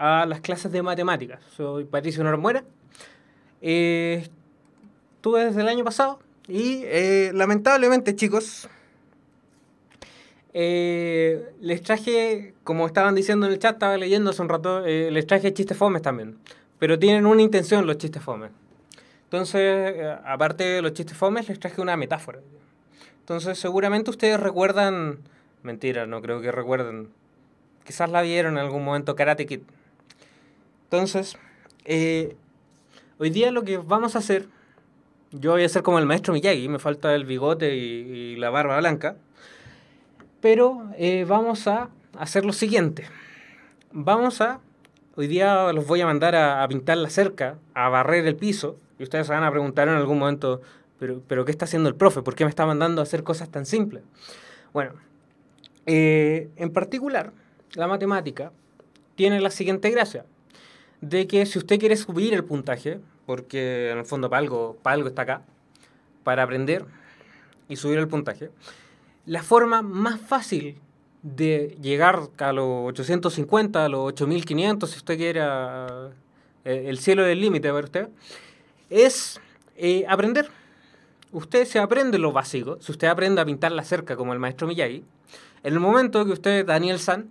a las clases de matemáticas. Soy Patricio Normuera. Eh, estuve desde el año pasado y eh, lamentablemente, chicos, eh, les traje, como estaban diciendo en el chat, estaba leyendo hace un rato, les traje chistes fomes también. Pero tienen una intención los chistes fomes. Entonces, aparte de los chistes fomes, les traje una metáfora. Entonces, seguramente ustedes recuerdan... Mentira, no creo que recuerden. Quizás la vieron en algún momento Karate Kid. Entonces, eh, hoy día lo que vamos a hacer, yo voy a ser como el maestro Miyagi, me falta el bigote y, la barba blanca, pero eh, vamos a hacer lo siguiente. Vamos a, hoy día los voy a mandar a, pintar la cerca, a barrer el piso, y ustedes se van a preguntar en algún momento, pero, ¿qué está haciendo el profe? ¿Por qué me está mandando a hacer cosas tan simples? Bueno, eh, en particular, la matemática tiene la siguiente gracia de que si usted quiere subir el puntaje, porque en el fondo para algo, está acá, para aprender y subir el puntaje, la forma más fácil de llegar a los 850, a los 8500, si usted quiere, eh, el cielo del límite ver usted, es eh, aprender. Usted se aprende lo básico. Si usted aprende a pintar la cerca como el maestro Miyagi, en el momento que usted, Daniel San,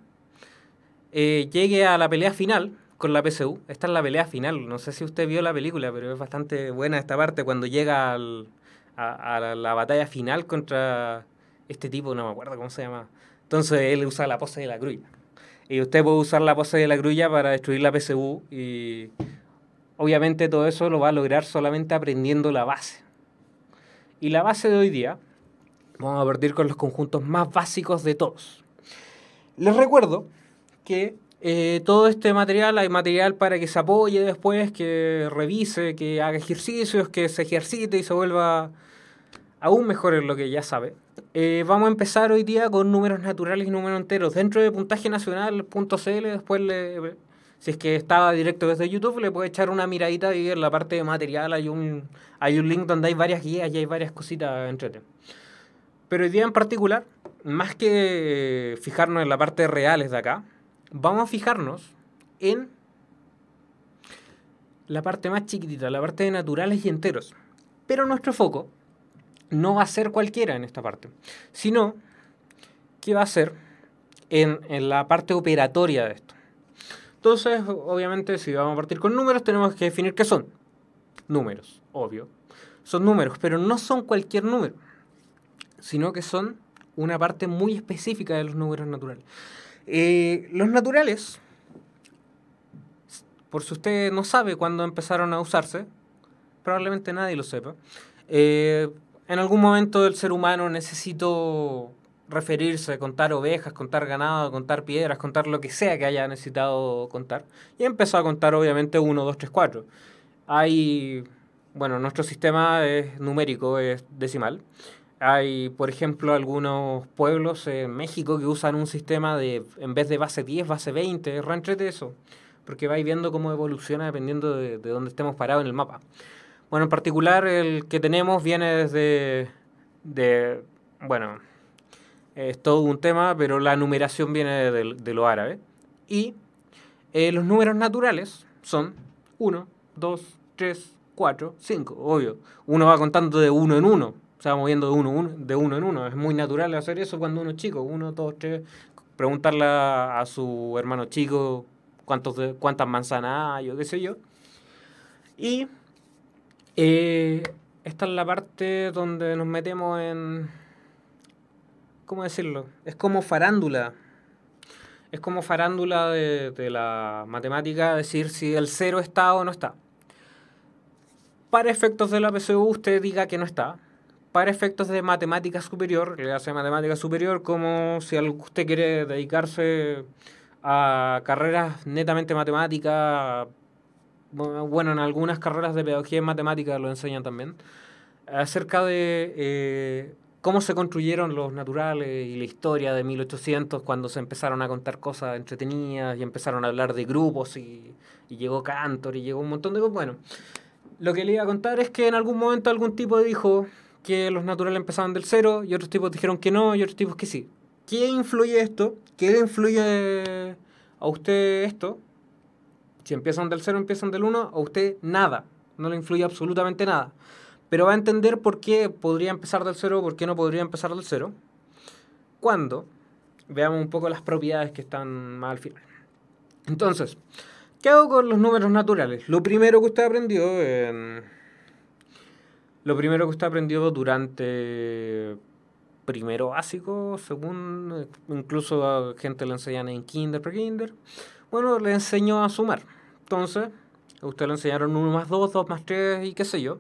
eh, llegue a la pelea final, con la PSU. Esta es la pelea final. No sé si usted vio la película, pero es bastante buena esta parte cuando llega a, la, batalla final contra este tipo, no me acuerdo cómo se llama. Entonces él usa la pose de la grulla. Y usted puede usar la pose de la grulla para destruir la PSU y obviamente todo eso lo va a lograr solamente aprendiendo la base. Y la base de hoy día, vamos a partir con los conjuntos más básicos de todos. Les recuerdo que eh, todo este material, hay material para que se apoye después, que revise, que haga ejercicios, que se ejercite y se vuelva aún mejor en lo que ya sabe. Eh, vamos a empezar hoy día con números naturales y números enteros. Dentro de puntajenacional.cl, después, le, si es que estaba directo desde YouTube, le puede echar una miradita y en la parte de material hay un, hay un link donde hay varias guías y hay varias cositas entre Pero hoy día en particular, más que fijarnos en la parte real reales de acá, vamos a fijarnos en la parte más chiquitita, la parte de naturales y enteros. Pero nuestro foco no va a ser cualquiera en esta parte, sino que va a ser en, la parte operatoria de esto. Entonces, obviamente, si vamos a partir con números, tenemos que definir qué son. Números, obvio. Son números, pero no son cualquier número, sino que son una parte muy específica de los números naturales. Eh, los naturales, por si usted no sabe cuándo empezaron a usarse, probablemente nadie lo sepa, eh, en algún momento el ser humano necesitó referirse, contar ovejas, contar ganado, contar piedras, contar lo que sea que haya necesitado contar. Y empezó a contar obviamente 1, 2, 3, 4. Hay, bueno, nuestro sistema es numérico, es decimal. Hay, por ejemplo, algunos pueblos en México que usan un sistema de, en vez de base 10, base 20, ranchete eso, porque vais viendo cómo evoluciona dependiendo de, de dónde estemos parados en el mapa. Bueno, en particular el que tenemos viene desde, de, bueno, es todo un tema, pero la numeración viene de, de lo árabe. Y eh, los números naturales son 1, 2, 3, 4, 5, obvio. Uno va contando de uno en uno se va moviendo de uno, en uno. Es muy natural hacer eso cuando uno es chico. Uno, dos, tres. Preguntarle a, su hermano chico cuántos de, cuántas manzanas hay o qué sé yo. Y eh, esta es la parte donde nos metemos en... ¿Cómo decirlo? Es como farándula. Es como farándula de, de la matemática decir si el cero está o no está. Para efectos de la PSU, usted diga que no está para efectos de matemática superior, le hace matemática superior como si usted quiere dedicarse a carreras netamente matemáticas, bueno, en algunas carreras de pedagogía en matemática lo enseñan también, acerca de eh, cómo se construyeron los naturales y la historia de 1800 cuando se empezaron a contar cosas entretenidas y empezaron a hablar de grupos y, y llegó Cantor y llegó un montón de cosas. Bueno, lo que le iba a contar es que en algún momento algún tipo dijo, que los naturales empezaban del cero y otros tipos dijeron que no y otros tipos que sí. ¿Qué influye esto? ¿Qué le influye a usted esto? Si empiezan del cero, empiezan del uno, a usted nada. No le influye absolutamente nada. Pero va a entender por qué podría empezar del cero, por qué no podría empezar del cero. Cuando veamos un poco las propiedades que están más al final. Entonces, ¿qué hago con los números naturales? Lo primero que usted aprendió en lo primero que usted aprendió durante primero básico, según eh, incluso a gente le enseñan en kinder, pre-kinder, bueno, le enseñó a sumar. Entonces, a usted le enseñaron 1 más 2, 2 más 3 y qué sé yo.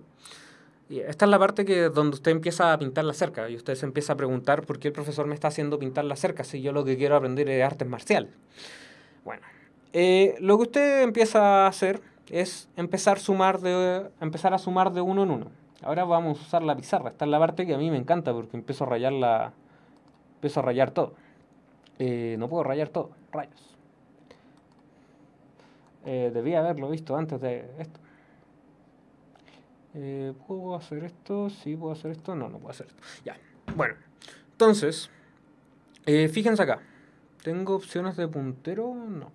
Y esta es la parte que donde usted empieza a pintar la cerca y usted se empieza a preguntar por qué el profesor me está haciendo pintar la cerca si yo lo que quiero aprender es artes marciales. Bueno, eh, lo que usted empieza a hacer es empezar, sumar empezar a sumar de uno en uno. Ahora vamos a usar la pizarra. Esta es la parte que a mí me encanta porque empiezo a rayar la... Empiezo a rayar todo. Eh, no puedo rayar todo. Rayos. Eh, debía haberlo visto antes de esto. Eh, ¿Puedo hacer esto? Sí, puedo hacer esto. No, no puedo hacer esto. Ya. Bueno. Entonces, fíjense acá. ¿Tengo opciones de puntero? No.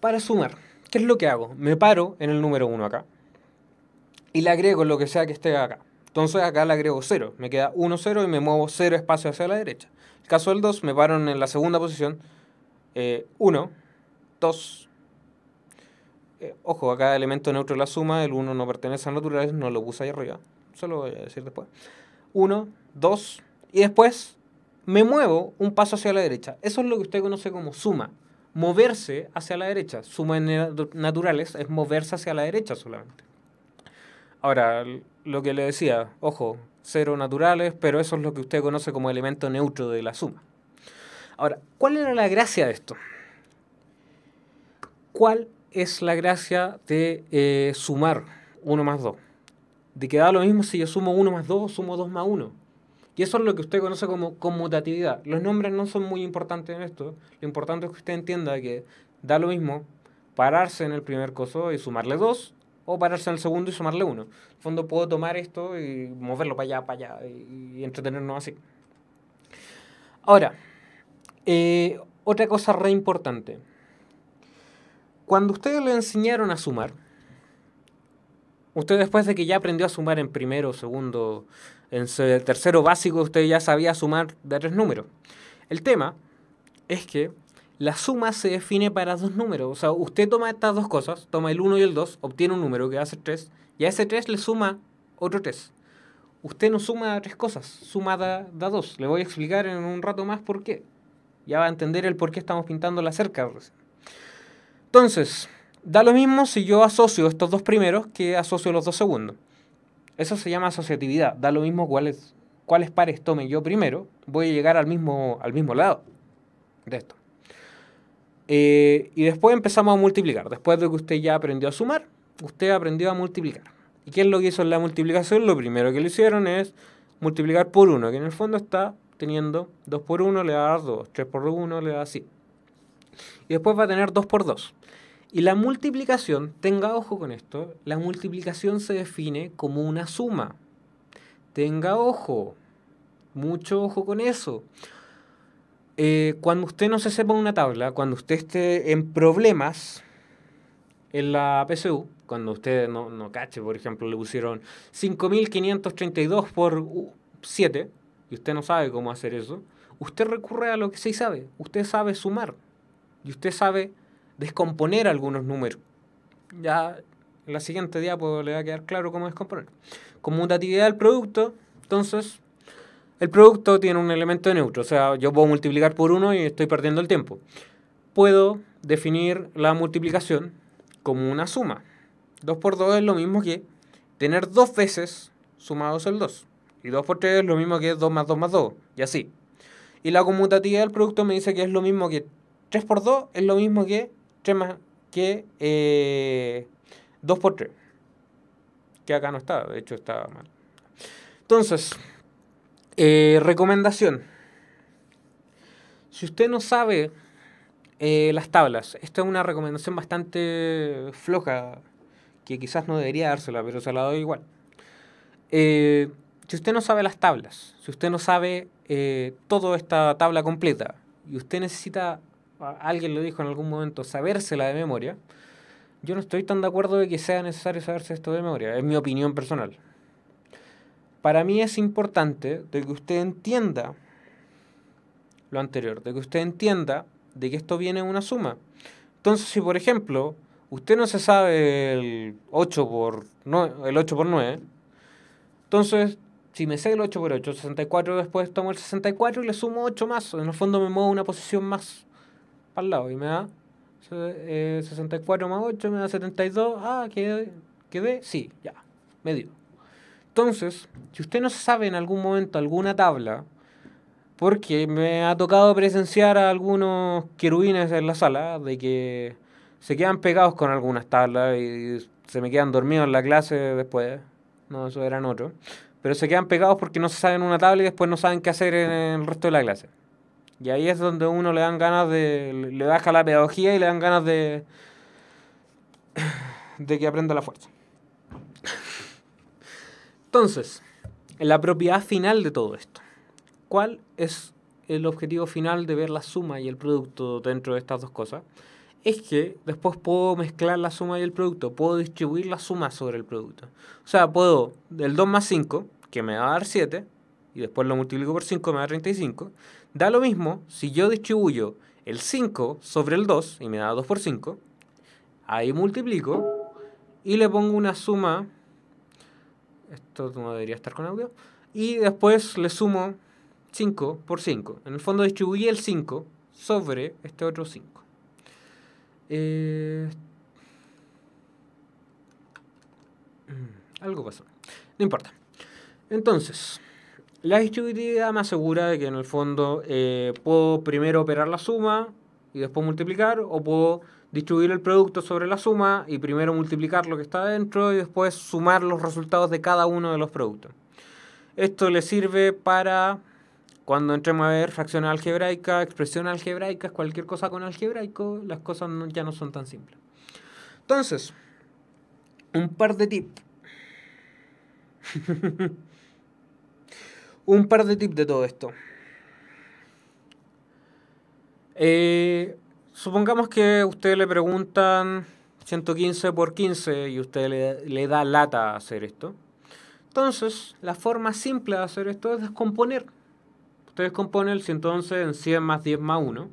Para sumar, ¿qué es lo que hago? Me paro en el número 1 acá y le agrego lo que sea que esté acá. Entonces acá le agrego 0, me queda 1, 0 y me muevo 0 espacio hacia la derecha. el caso del 2, me paro en la segunda posición, 1, eh, 2, eh, ojo, acá el elemento neutro es la suma, el 1 no pertenece a naturales, no lo puse ahí arriba, Eso lo voy a decir después. 1, 2, y después me muevo un paso hacia la derecha. Eso es lo que usted conoce como suma. Moverse hacia la derecha. Suma en naturales es moverse hacia la derecha solamente. Ahora, lo que le decía, ojo, cero naturales, pero eso es lo que usted conoce como elemento neutro de la suma. Ahora, ¿cuál era la gracia de esto? ¿Cuál es la gracia de eh, sumar 1 más 2? De que da lo mismo si yo sumo 1 más 2 o sumo 2 más 1. Y eso es lo que usted conoce como conmutatividad. Los nombres no son muy importantes en esto. Lo importante es que usted entienda que da lo mismo pararse en el primer coso y sumarle dos o pararse en el segundo y sumarle uno. En el fondo puedo tomar esto y moverlo para allá, para allá y, entretenernos así. Ahora, eh, otra cosa re importante. Cuando ustedes le enseñaron a sumar, usted después de que ya aprendió a sumar en primero, segundo, en tercero básico, usted ya sabía sumar de tres números. El tema es que la suma se define para dos números. O sea, usted toma estas dos cosas, toma el 1 y el 2, obtiene un número que hace 3, y a ese 3 le suma otro 3. Usted no suma tres cosas, suma da, dos. Le voy a explicar en un rato más por qué. Ya va a entender el por qué estamos pintando la cerca. Entonces, da lo mismo si yo asocio estos dos primeros que asocio los dos segundos. Eso se llama asociatividad. Da lo mismo cuáles, pares tome yo primero, voy a llegar al mismo, al mismo lado de esto. Eh, y después empezamos a multiplicar. Después de que usted ya aprendió a sumar, usted aprendió a multiplicar. ¿Y qué es lo que hizo en la multiplicación? Lo primero que le hicieron es multiplicar por 1, que en el fondo está teniendo 2 por 1 le va a dar 2, 3 por 1 le da así. Y después va a tener 2 por 2. Y la multiplicación, tenga ojo con esto, la multiplicación se define como una suma. Tenga ojo, mucho ojo con eso. Eh, cuando usted no se sepa una tabla, cuando usted esté en problemas en la PSU, cuando usted no, no cache, por ejemplo, le pusieron 5.532 por 7 y usted no sabe cómo hacer eso, usted recurre a lo que sí sabe. Usted sabe sumar y usted sabe descomponer algunos números. Ya en la siguiente diapositiva le va a quedar claro cómo descomponer. Conmutatividad del producto, entonces el producto tiene un elemento neutro, o sea, yo puedo multiplicar por 1 y estoy perdiendo el tiempo. Puedo definir la multiplicación como una suma. 2 por 2 es lo mismo que tener dos veces sumados el 2. Y 2 por 3 es lo mismo que 2 más 2 más 2, y así. Y la conmutativa del producto me dice que es lo mismo que 3 por 2 es lo mismo que 3 más que 2 eh, por 3. Que acá no está, de hecho está mal. Entonces, eh, recomendación. Si usted no sabe eh, las tablas, esto es una recomendación bastante floja, que quizás no debería dársela, pero se la doy igual. Eh, si usted no sabe las tablas, si usted no sabe toda esta tabla completa, y usted necesita, alguien lo dijo en algún momento, sabérsela de memoria, yo no estoy tan de acuerdo de que sea necesario saberse esto de memoria, es mi opinión personal. Para mí es importante de que usted entienda lo anterior, de que usted entienda de que esto viene en una suma. Entonces, si por ejemplo, usted no se sabe el 8 por 9, el 8 por 9 entonces, si me sé el 8 por 8, 64, después tomo el 64 y le sumo 8 más. En el fondo me muevo una posición más para el lado y me da 64 eh, más 8 me da 72. Ah, quedé, quedé, sí, ya, medio. Entonces, si usted no sabe en algún momento alguna tabla, porque me ha tocado presenciar a algunos querubines en la sala de que se quedan pegados con algunas tablas y se me quedan dormidos en la clase después. No, eso eran otros. Pero se quedan pegados porque no se saben una tabla y después no saben qué hacer en el resto de la clase. Y ahí es donde uno le dan ganas de. le baja la pedagogía y le dan ganas de. de que aprenda la fuerza. Entonces, la propiedad final de todo esto. ¿Cuál es el objetivo final de ver la suma y el producto dentro de estas dos cosas? Es que después puedo mezclar la suma y el producto, puedo distribuir la suma sobre el producto. O sea, puedo del 2 más 5, que me va a dar 7, y después lo multiplico por 5, me da 35. Da lo mismo si yo distribuyo el 5 sobre el 2, y me da 2 por 5. Ahí multiplico y le pongo una suma esto no debería estar con audio. Y después le sumo 5 por 5. En el fondo distribuí el 5 sobre este otro 5. Eh, algo pasó. No importa. Entonces, la distributividad me asegura de que en el fondo eh, puedo primero operar la suma y después multiplicar o puedo distribuir el producto sobre la suma y primero multiplicar lo que está dentro y después sumar los resultados de cada uno de los productos. Esto le sirve para cuando entremos a ver fracciones algebraicas, expresiones algebraicas, cualquier cosa con algebraico, las cosas ya no son tan simples. Entonces, un par de tips. un par de tips de todo esto. Eh, Supongamos que usted le preguntan 115 por 15 y usted le, da lata hacer esto. Entonces, la forma simple de hacer esto es descomponer. Usted descompone el 111 en 100 más 10 más 1.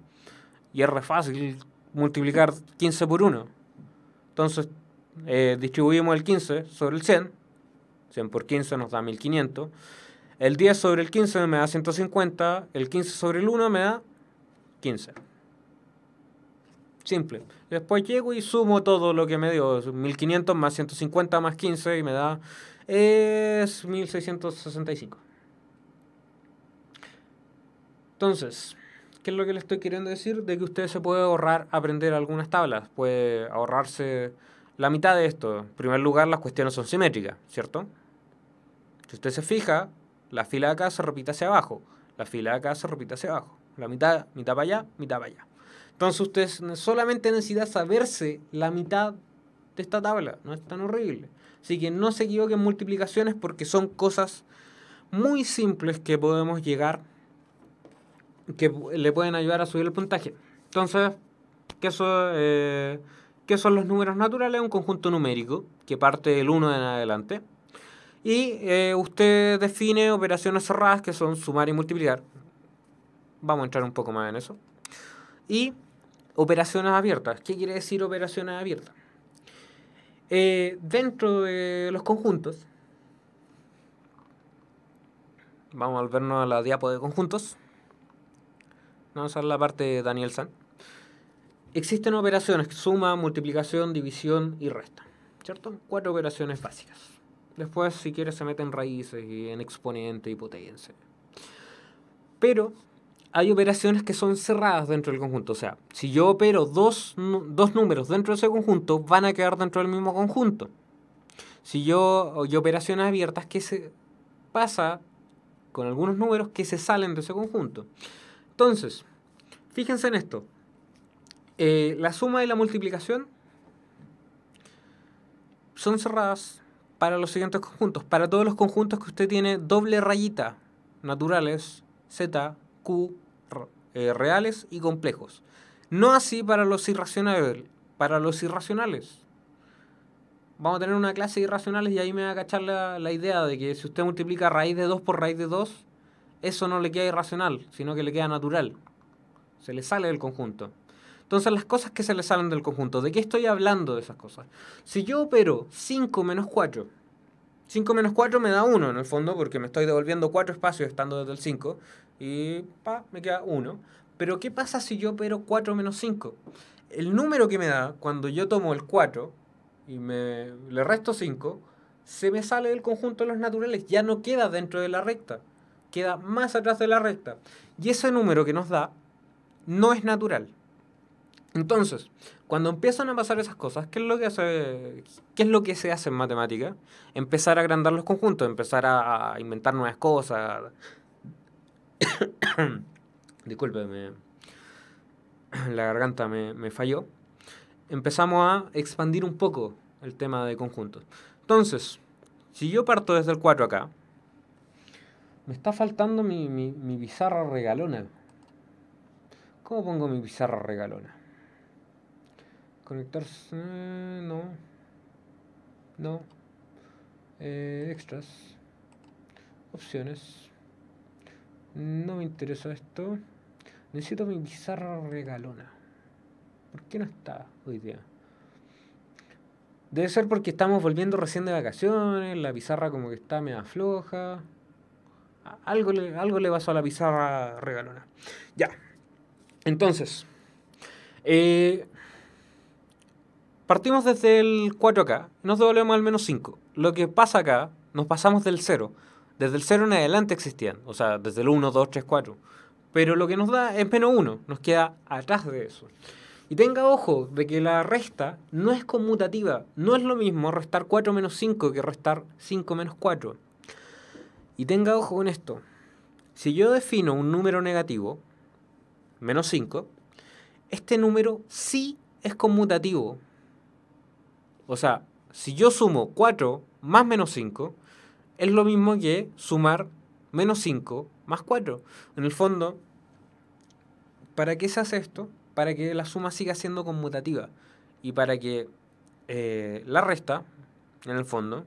Y es re fácil multiplicar 15 por 1. Entonces, eh, distribuimos el 15 sobre el 100. 100 por 15 nos da 1500. El 10 sobre el 15 me da 150. El 15 sobre el 1 me da 15. Simple. Después llego y sumo todo lo que me dio. 1500 más 150 más 15 y me da... Es 1665. Entonces, ¿qué es lo que le estoy queriendo decir? De que usted se puede ahorrar aprender algunas tablas. Puede ahorrarse la mitad de esto. En primer lugar, las cuestiones son simétricas, ¿cierto? Si usted se fija, la fila de acá se repite hacia abajo. La fila de acá se repite hacia abajo. La mitad, mitad para allá, mitad para allá. Entonces usted solamente necesita saberse la mitad de esta tabla, no es tan horrible. Así que no se equivoquen multiplicaciones porque son cosas muy simples que podemos llegar, que le pueden ayudar a subir el puntaje. Entonces, ¿qué son, eh, ¿qué son los números naturales? Un conjunto numérico que parte del 1 en adelante. Y eh, usted define operaciones cerradas que son sumar y multiplicar. Vamos a entrar un poco más en eso. Y operaciones abiertas. ¿Qué quiere decir operaciones abiertas? Eh, dentro de los conjuntos, vamos a volvernos a la diapo de conjuntos. Vamos a ver la parte de Daniel San. Existen operaciones, suma, multiplicación, división y resta. ¿Cierto? Cuatro operaciones básicas. Después, si quieres, se meten raíces y en exponente y Pero hay operaciones que son cerradas dentro del conjunto. O sea, si yo opero dos, números dentro de ese conjunto, van a quedar dentro del mismo conjunto. Si yo, operaciones abiertas ¿qué se pasa con algunos números que se salen de ese conjunto. Entonces, fíjense en esto. Eh, la suma y la multiplicación son cerradas para los siguientes conjuntos. Para todos los conjuntos que usted tiene doble rayita, naturales, z, eh, reales y complejos. No así para los irracionales. Para los irracionales. Vamos a tener una clase de irracionales y ahí me va a cachar la, idea de que si usted multiplica raíz de 2 por raíz de 2, eso no le queda irracional, sino que le queda natural. Se le sale del conjunto. Entonces las cosas que se le salen del conjunto, ¿de qué estoy hablando de esas cosas? Si yo opero 5 menos 4 5 menos 4 me da 1 en el fondo, porque me estoy devolviendo 4 espacios estando desde el 5. Y pa, me queda 1. Pero ¿qué pasa si yo opero 4 menos 5? El número que me da cuando yo tomo el 4 y le resto 5, se me sale del conjunto de los naturales. Ya no queda dentro de la recta. Queda más atrás de la recta. Y ese número que nos da no es natural. Entonces, cuando empiezan a pasar esas cosas, ¿qué es lo que, qué es lo que se hace en matemática? Empezar a agrandar los conjuntos, empezar a, inventar nuevas cosas. Discúlpeme, la garganta me, falló. Empezamos a expandir un poco el tema de conjuntos. Entonces, si yo parto desde el 4 acá, me está faltando mi, mi, mi, pizarra regalona. ¿Cómo pongo mi bizarra regalona? ¿Conectarse? Eh, no. No. Eh, extras. Opciones. No me interesa esto. Necesito mi pizarra regalona. ¿Por qué no está hoy día? Debe ser porque estamos volviendo recién de vacaciones, la pizarra como que está media floja. Algo le, algo le pasó a la pizarra regalona. Ya. Entonces. Eh, Partimos desde el 4K, nos devolvemos al menos 5. Lo que pasa acá, nos pasamos del 0. Desde el 0 en adelante existían, o sea, desde el 1, 2, 3, 4. Pero lo que nos da es menos 1, nos queda atrás de eso. Y tenga ojo de que la resta no es conmutativa, no es lo mismo restar 4 menos 5 que restar 5 menos 4. Y tenga ojo con esto. Si yo defino un número negativo, menos 5, este número sí es conmutativo, o sea, si yo sumo 4 más menos 5, es lo mismo que sumar menos 5 más 4. En el fondo, ¿para qué se hace esto? Para que la suma siga siendo conmutativa y para que eh, la resta, en el fondo,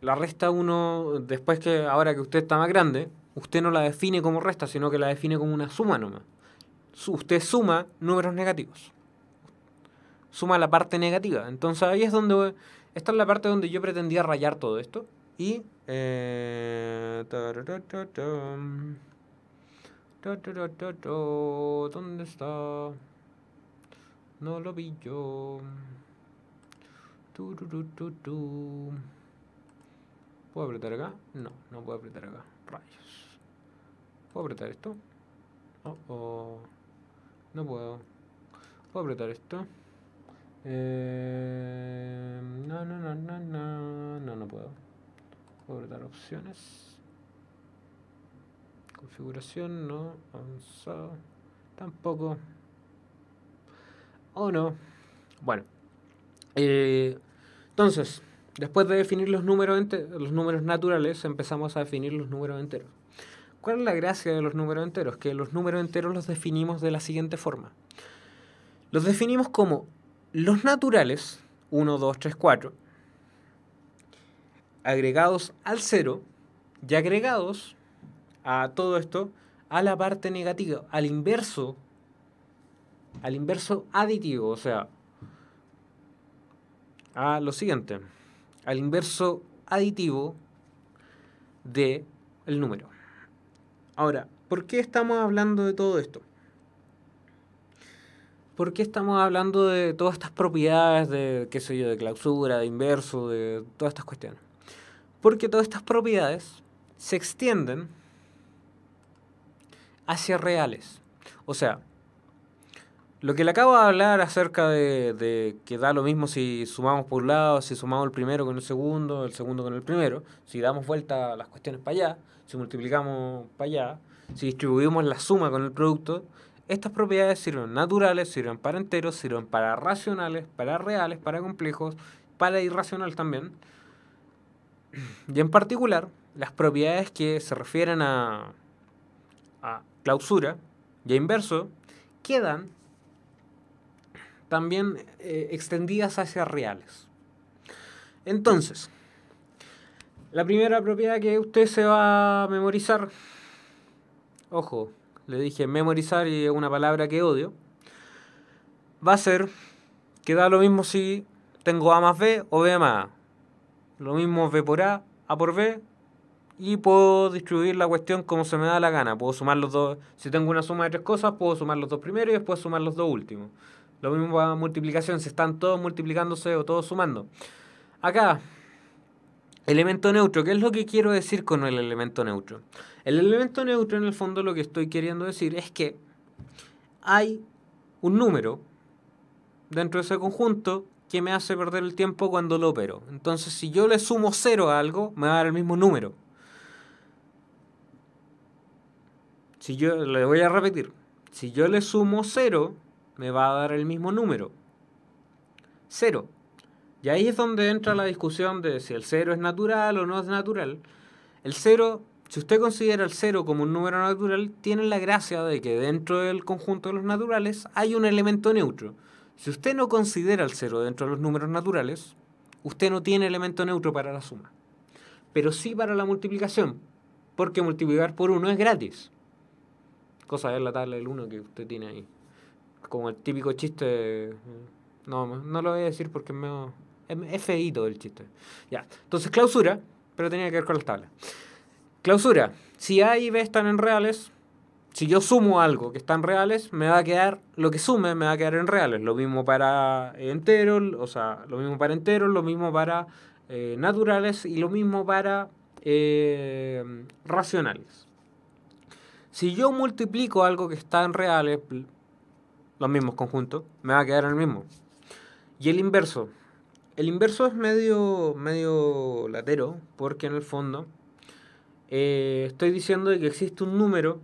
la resta uno, después que ahora que usted está más grande, usted no la define como resta, sino que la define como una suma nomás. Usted suma números negativos suma la parte negativa. Entonces ahí es donde, esta es la parte donde yo pretendía rayar todo esto. Y... Eh, ¿Dónde está? No lo vi yo. ¿Puedo apretar acá? No, no puedo apretar acá. Rayos. ¿Puedo apretar esto? Oh, oh. No puedo. ¿Puedo apretar esto? Em, no, no, no, no, no, no, no puedo. Puedo dar opciones. Configuración, no. Avanzado. Tampoco. O no. Bueno. Eh, entonces, después de definir los números, los números naturales, empezamos a definir los números enteros. ¿Cuál es la gracia de los números enteros? Que los números enteros los definimos de la siguiente forma. Los definimos como los naturales, 1, 2, 3, 4, agregados al 0 y agregados a todo esto a la parte negativa, al inverso, al inverso aditivo, o sea, a lo siguiente, al inverso aditivo de número. Ahora, ¿por qué estamos hablando de todo esto? ¿Por qué estamos hablando de todas estas propiedades de, qué yo, de clausura, de inverso, de todas estas cuestiones? Porque todas estas propiedades se extienden hacia reales. O sea, lo que le acabo de hablar acerca de, de, que da lo mismo si sumamos por un lado, si sumamos el primero con el segundo, el segundo con el primero, si damos vuelta a las cuestiones para allá, si multiplicamos para allá, si distribuimos la suma con el producto, estas propiedades sirven naturales, sirven para enteros, sirven para racionales, para reales, para complejos, para irracional también. Y en particular, las propiedades que se refieren a, a clausura y a inverso quedan también eh, extendidas hacia reales. Entonces, la primera propiedad que usted se va a memorizar, ojo, le dije memorizar y es una palabra que odio, va a ser que da lo mismo si tengo A más B o B más A. Lo mismo B por A, A por B, y puedo distribuir la cuestión como se me da la gana. Puedo sumar los dos, si tengo una suma de tres cosas, puedo sumar los dos primeros y después sumar los dos últimos. Lo mismo para multiplicación, Si están todos multiplicándose o todos sumando. Acá, Elemento neutro, ¿qué es lo que quiero decir con el elemento neutro? El elemento neutro en el fondo lo que estoy queriendo decir es que hay un número dentro de ese conjunto que me hace perder el tiempo cuando lo opero. Entonces si yo le sumo cero a algo, me va a dar el mismo número. Si yo le voy a repetir, si yo le sumo cero, me va a dar el mismo número. Cero. Y ahí es donde entra la discusión de si el cero es natural o no es natural. El cero, si usted considera el cero como un número natural, tiene la gracia de que dentro del conjunto de los naturales hay un elemento neutro. Si usted no considera el cero dentro de los números naturales, usted no tiene elemento neutro para la suma. Pero sí para la multiplicación, porque multiplicar por uno es gratis. Cosa es la tabla del 1 que usted tiene ahí. Como el típico chiste... No, no lo voy a decir porque me... Es feíto el chiste. Ya. Entonces, clausura, pero tenía que ver con las tablas. Clausura. Si A y B están en reales, si yo sumo algo que está en reales, me va a quedar, lo que sume me va a quedar en reales. Lo mismo para enteros, o sea, lo mismo para enteros, lo mismo para eh, naturales y lo mismo para eh, racionales. Si yo multiplico algo que está en reales, los mismos conjuntos, me va a quedar en el mismo. Y el inverso, el inverso es medio, medio latero, porque en el fondo eh, estoy diciendo de que existe un número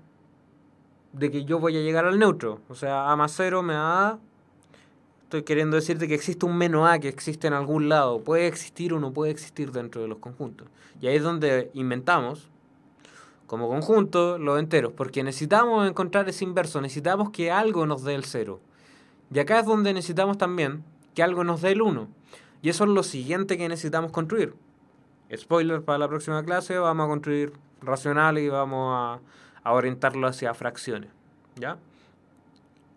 de que yo voy a llegar al neutro. O sea, A más 0 me da A. Estoy queriendo decirte que existe un menos A que existe en algún lado. Puede existir o no puede existir dentro de los conjuntos. Y ahí es donde inventamos, como conjunto, los enteros. Porque necesitamos encontrar ese inverso. Necesitamos que algo nos dé el 0. Y acá es donde necesitamos también que algo nos dé el 1. Y eso es lo siguiente que necesitamos construir. Spoiler para la próxima clase, vamos a construir racional y vamos a, orientarlo hacia fracciones.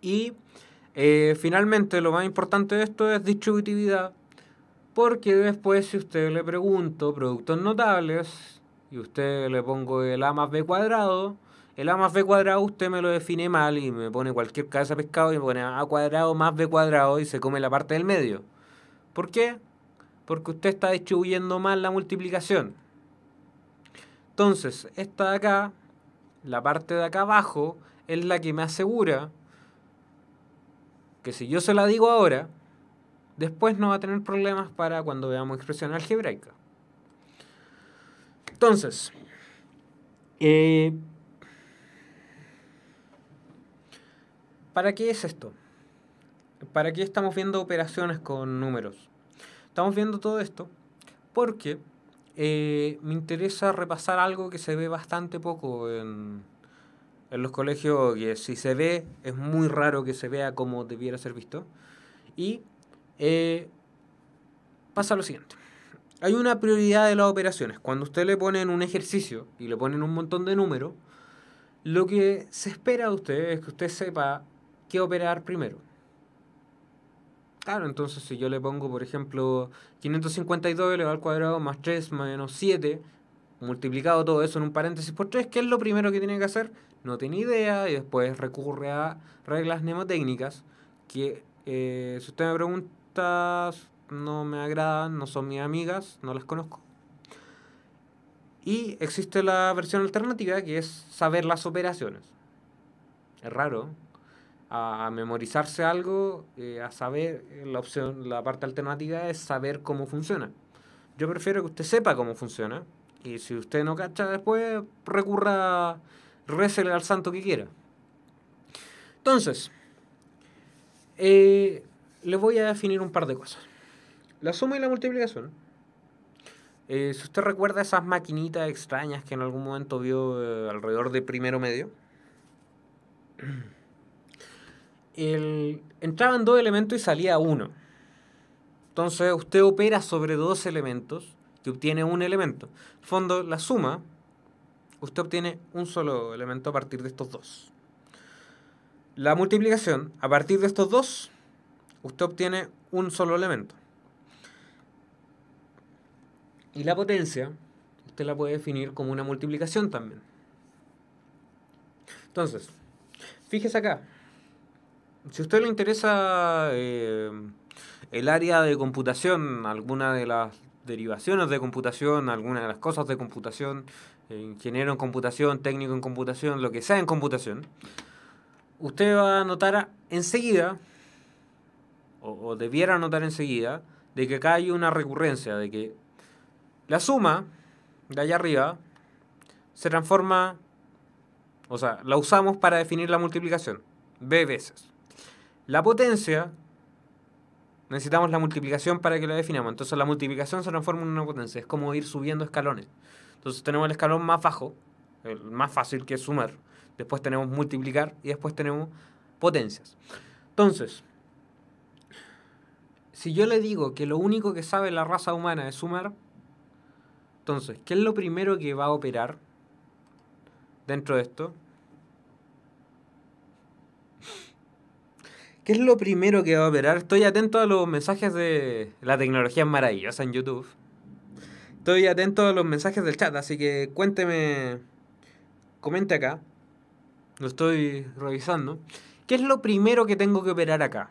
Y eh, finalmente lo más importante de esto es distributividad, porque después si usted le pregunto productos notables y usted le pongo el A más B cuadrado, el A más B cuadrado usted me lo define mal y me pone cualquier cabeza pescado y me pone A cuadrado más B cuadrado y se come la parte del medio. ¿Por qué? Porque usted está distribuyendo mal la multiplicación. Entonces, esta de acá, la parte de acá abajo, es la que me asegura que si yo se la digo ahora, después no va a tener problemas para cuando veamos expresión algebraica. Entonces, eh, ¿para qué es esto? ¿Para qué estamos viendo operaciones con números? Estamos viendo todo esto porque eh, me interesa repasar algo que se ve bastante poco en, los colegios, que si se ve es muy raro que se vea como debiera ser visto. Y eh, pasa lo siguiente. Hay una prioridad de las operaciones. Cuando usted le pone en un ejercicio y le ponen un montón de números, lo que se espera de usted es que usted sepa qué operar primero. Claro, entonces si yo le pongo, por ejemplo, 552 elevado al cuadrado más 3 menos 7, multiplicado todo eso en un paréntesis por 3, ¿qué es lo primero que tiene que hacer? No tiene idea y después recurre a reglas mnemotécnicas que, eh, si usted me pregunta, no me agradan, no son mis amigas, no las conozco. Y existe la versión alternativa que es saber las operaciones. Es raro, a, memorizarse algo, eh, a saber, eh, la opción, la parte alternativa es saber cómo funciona. Yo prefiero que usted sepa cómo funciona y si usted no cacha después, recurra, récele al santo que quiera. Entonces, eh, les voy a definir un par de cosas. La suma y la multiplicación. si usted recuerda esas maquinitas extrañas que en algún momento vio alrededor de primero medio. el, entraban dos elementos y salía uno. Entonces usted opera sobre dos elementos y obtiene un elemento. fondo, la suma, usted obtiene un solo elemento a partir de estos dos. La multiplicación, a partir de estos dos, usted obtiene un solo elemento. Y la potencia, usted la puede definir como una multiplicación también. Entonces, fíjese acá, si a usted le interesa eh, el área de computación, alguna de las derivaciones de computación, algunas de las cosas de computación, eh, ingeniero en computación, técnico en computación, lo que sea en computación, usted va a notar enseguida, o, o debiera notar enseguida, de que acá hay una recurrencia, de que la suma de allá arriba se transforma, o sea, la usamos para definir la multiplicación, b veces. La potencia, necesitamos la multiplicación para que lo definamos. Entonces la multiplicación se transforma en una potencia. Es como ir subiendo escalones. Entonces tenemos el escalón más bajo, el más fácil que es sumar. Después tenemos multiplicar y después tenemos potencias. Entonces, si yo le digo que lo único que sabe la raza humana es sumar, entonces, ¿qué es lo primero que va a operar dentro de esto? ¿Qué es lo primero que va a operar? Estoy atento a los mensajes de la tecnología maravillosa en YouTube. Estoy atento a los mensajes del chat, así que cuénteme, comente acá. Lo estoy revisando. ¿Qué es lo primero que tengo que operar acá?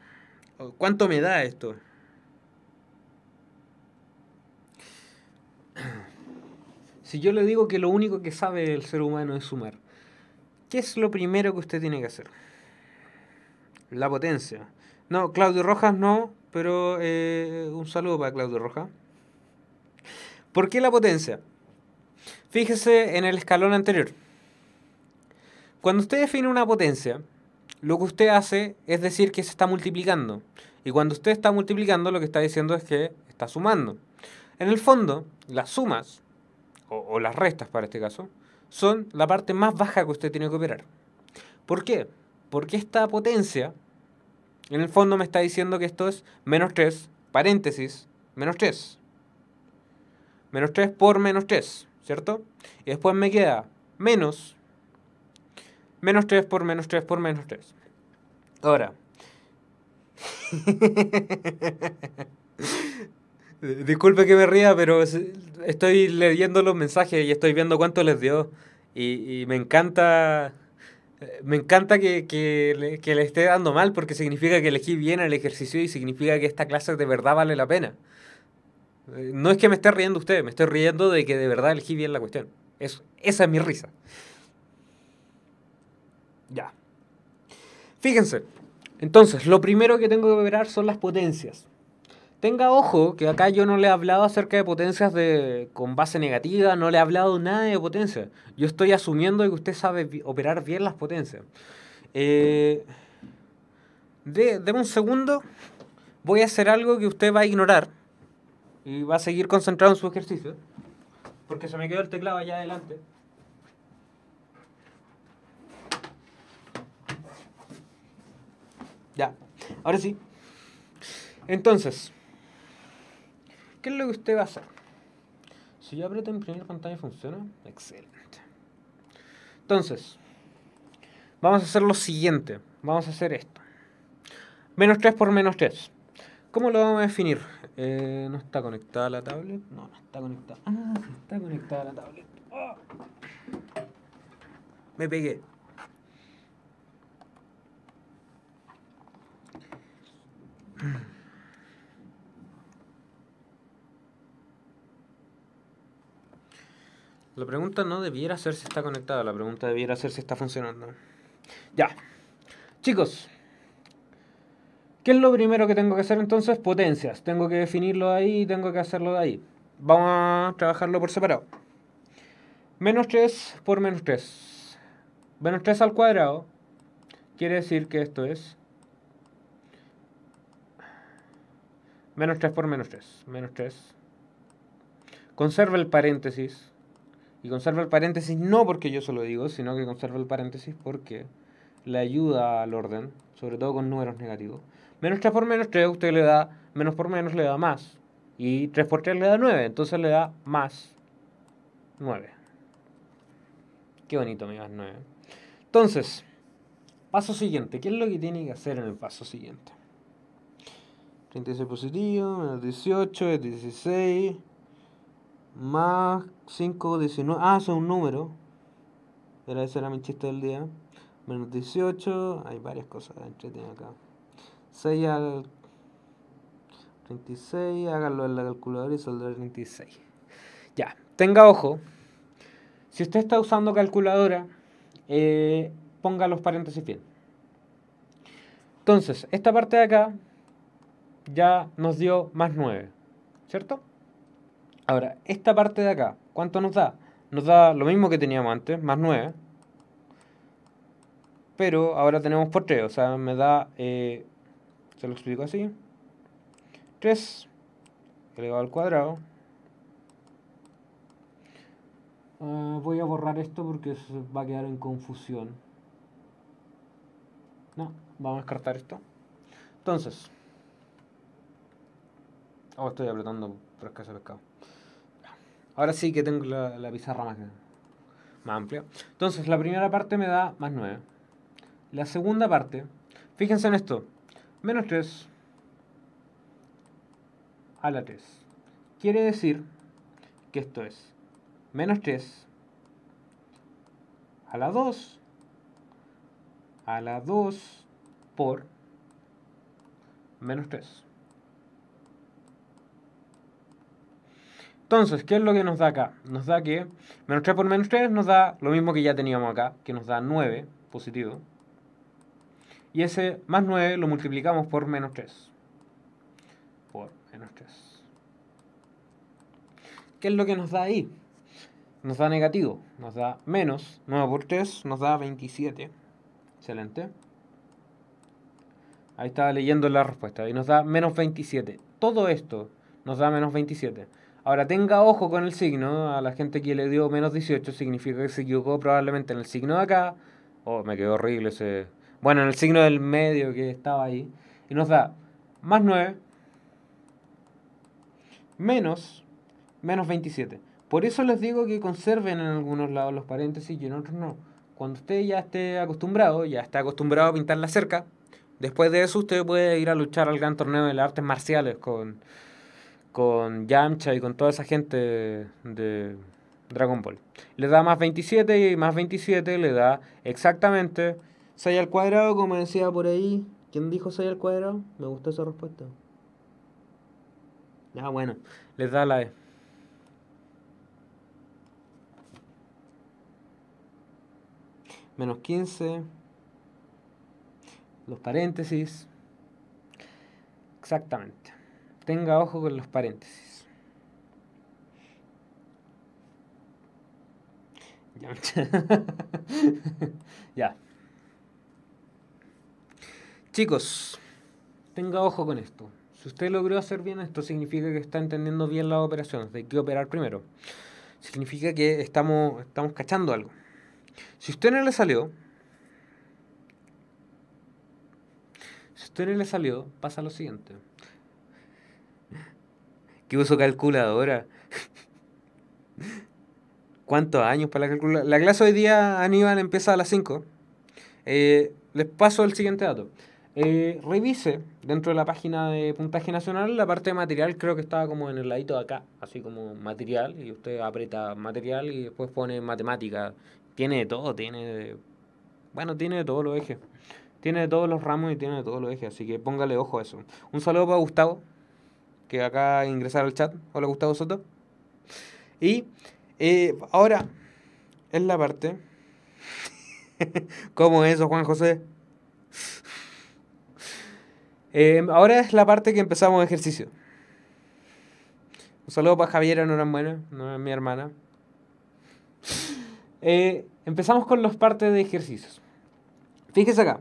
¿Cuánto me da esto? Si yo le digo que lo único que sabe el ser humano es sumar, ¿qué es lo primero que usted tiene que hacer? la potencia. No, Claudio Rojas no, pero eh, un saludo para Claudio Rojas. ¿Por qué la potencia? Fíjese en el escalón anterior. Cuando usted define una potencia, lo que usted hace es decir que se está multiplicando. Y cuando usted está multiplicando, lo que está diciendo es que está sumando. En el fondo, las sumas, o, o las restas para este caso, son la parte más baja que usted tiene que operar. ¿Por qué? Porque esta potencia en el fondo me está diciendo que esto es menos 3, paréntesis, menos 3. Menos 3 por menos 3, ¿cierto? Y después me queda menos, menos 3 por menos 3 por menos 3. Ahora. Disculpe que me ría, pero estoy leyendo los mensajes y estoy viendo cuánto les dio. y, y me encanta eh, me encanta que, le, esté dando mal porque significa que elegí bien el ejercicio y significa que esta clase de verdad vale la pena. Eh, no es que me esté riendo usted, me estoy riendo de que de verdad elegí bien la cuestión. Es, esa es mi risa. Ya. Fíjense. Entonces, lo primero que tengo que operar son las potencias. Tenga ojo que acá yo no le he hablado acerca de potencias de, con base negativa, no le he hablado nada de potencias. Yo estoy asumiendo que usted sabe operar bien las potencias. Eh, de, deme un segundo, voy a hacer algo que usted va a ignorar y va a seguir concentrado en su ejercicio, porque se me quedó el teclado allá adelante. Ya, ahora sí. Entonces, ¿Qué es lo que usted va a hacer? Si yo aprieto en primer pantalla funciona, excelente. Entonces, vamos a hacer lo siguiente. Vamos a hacer esto. Menos 3 por menos 3. ¿Cómo lo vamos a definir? Eh, ¿No está conectada la tablet? No, no está conectada. Ah, sí está conectada la tablet. Oh. Me pegué. La pregunta no debiera ser si está conectada, la pregunta debiera ser si está funcionando. Ya. Chicos, ¿qué es lo primero que tengo que hacer entonces? Potencias. Tengo que definirlo ahí y tengo que hacerlo de ahí. Vamos a trabajarlo por separado. Menos 3 por menos 3. Menos 3 al cuadrado quiere decir que esto es menos 3 por menos 3. Menos 3. Conserva el paréntesis. Y conserva el paréntesis no porque yo se lo digo, sino que conserva el paréntesis porque le ayuda al orden, sobre todo con números negativos. Menos 3 por menos 3, usted le da, menos por menos le da más. Y 3 por 3 le da 9, entonces le da más 9. Qué bonito, amigas, 9. Entonces, paso siguiente. ¿Qué es lo que tiene que hacer en el paso siguiente? 36 positivo, menos 18, es 16. Más 5, 19. Ah, es un número. Era, ese era mi chiste del día. Menos 18. Hay varias cosas acá. 6 al 36. Háganlo en la calculadora y saldrá 36. Ya, tenga ojo. Si usted está usando calculadora, eh, ponga los paréntesis bien. Entonces, esta parte de acá ya nos dio más 9, ¿cierto? Ahora, esta parte de acá, ¿cuánto nos da? Nos da lo mismo que teníamos antes, más 9. Pero ahora tenemos por 3, o sea, me da... Eh, se lo explico así. 3 elevado al cuadrado. Ah, voy a borrar esto porque va a quedar en confusión. No, vamos a descartar esto. Entonces... Oh, estoy apretando por escaso pescado. Ahora sí que tengo la, pizarra más, más amplia. Entonces, la primera parte me da más 9. La segunda parte, fíjense en esto, menos 3 a la 3. Quiere decir que esto es menos 3 a la 2 a la 2 por menos 3. Entonces, ¿qué es lo que nos da acá? Nos da que menos 3 por menos 3 nos da lo mismo que ya teníamos acá, que nos da 9 positivo. Y ese más 9 lo multiplicamos por menos 3. Por menos 3. ¿Qué es lo que nos da ahí? Nos da negativo, nos da menos 9 por 3, nos da 27. Excelente. Ahí estaba leyendo la respuesta y nos da menos 27. Todo esto nos da menos 27. Ahora, tenga ojo con el signo. A la gente que le dio menos 18 significa que se equivocó probablemente en el signo de acá. Oh, me quedó horrible ese. Bueno, en el signo del medio que estaba ahí. Y nos da más 9 menos menos 27. Por eso les digo que conserven en algunos lados los paréntesis y en otros no. Cuando usted ya esté acostumbrado, ya está acostumbrado a pintar la cerca, después de eso usted puede ir a luchar al gran torneo de las artes marciales con con Yamcha y con toda esa gente de Dragon Ball. Le da más 27 y más 27 le da exactamente 6 al cuadrado, como decía por ahí. ¿Quién dijo 6 al cuadrado? Me gustó esa respuesta. Ah, bueno, les da la E. Menos 15. Los paréntesis. Exactamente. Tenga ojo con los paréntesis. Ya. Chicos, tenga ojo con esto. Si usted logró hacer bien esto, significa que está entendiendo bien las operaciones, de qué operar primero. Significa que estamos, estamos cachando algo. Si usted no le salió, si usted no le salió, pasa lo siguiente uso calculadora. ¿Cuántos años para la calculadora? La clase hoy día, Aníbal, empieza a las 5. Eh, les paso el siguiente dato. Eh, revise dentro de la página de puntaje nacional la parte de material, creo que estaba como en el ladito de acá, así como material, y usted aprieta material y después pone matemática. Tiene de todo, tiene Bueno, tiene de todos los ejes. Tiene de todos los ramos y tiene de todos los ejes, así que póngale ojo a eso. Un saludo para Gustavo, que acá ingresar al chat. Hola Gustavo Soto. Y eh, ahora, es la parte. ¿Cómo es eso, Juan José? Em, ahora es la parte que empezamos ejercicio. Un saludo para Javiera, no buena, no es mi hermana. Eh, empezamos con las partes de ejercicios. Fíjese acá.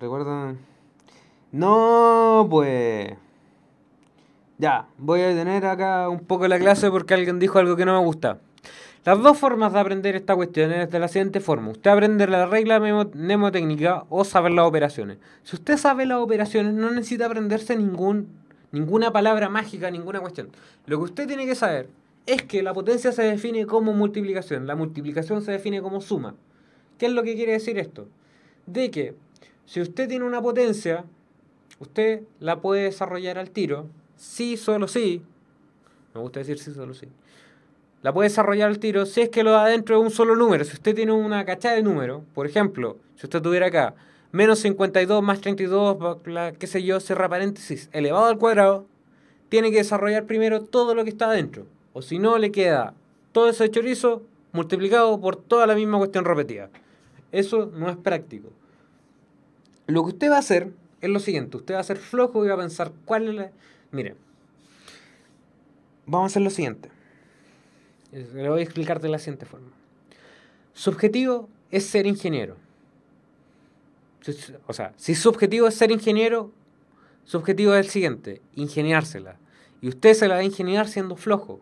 Recuerdan. No, pues. Ya, voy a detener acá un poco la clase porque alguien dijo algo que no me gusta. Las dos formas de aprender esta cuestión es de la siguiente forma. Usted aprende la regla mnemotécnica o saber las operaciones. Si usted sabe las operaciones, no necesita aprenderse ningún, ninguna palabra mágica, ninguna cuestión. Lo que usted tiene que saber es que la potencia se define como multiplicación. La multiplicación se define como suma. ¿Qué es lo que quiere decir esto? De que si usted tiene una potencia usted la puede desarrollar al tiro, sí, solo sí. Me gusta decir sí, solo sí. La puede desarrollar al tiro si es que lo da dentro de un solo número. Si usted tiene una cachada de número, por ejemplo, si usted tuviera acá menos 52 más 32, la, qué sé yo, cierra paréntesis, elevado al cuadrado, tiene que desarrollar primero todo lo que está adentro. O si no, le queda todo ese chorizo multiplicado por toda la misma cuestión repetida. Eso no es práctico. Lo que usted va a hacer es lo siguiente. Usted va a ser flojo y va a pensar cuál es la... Mire, vamos a hacer lo siguiente. Le voy a explicar de la siguiente forma. Su objetivo es ser ingeniero. O sea, si su objetivo es ser ingeniero, su objetivo es el siguiente, ingeniársela. Y usted se la va a ingeniar siendo flojo.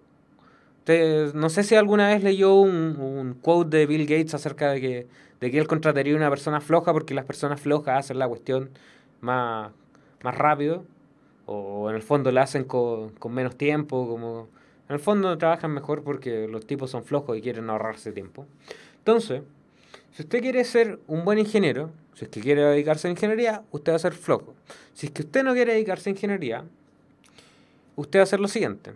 no sé si alguna vez leyó un, quote de Bill Gates acerca de que, de que él contrataría a una persona floja porque las personas flojas hacen la cuestión más, más rápido, o en el fondo la hacen con, con menos tiempo, como en el fondo trabajan mejor porque los tipos son flojos y quieren ahorrarse tiempo. Entonces, si usted quiere ser un buen ingeniero, si es que quiere dedicarse a ingeniería, usted va a ser flojo. Si es que usted no quiere dedicarse a ingeniería, usted va a hacer lo siguiente.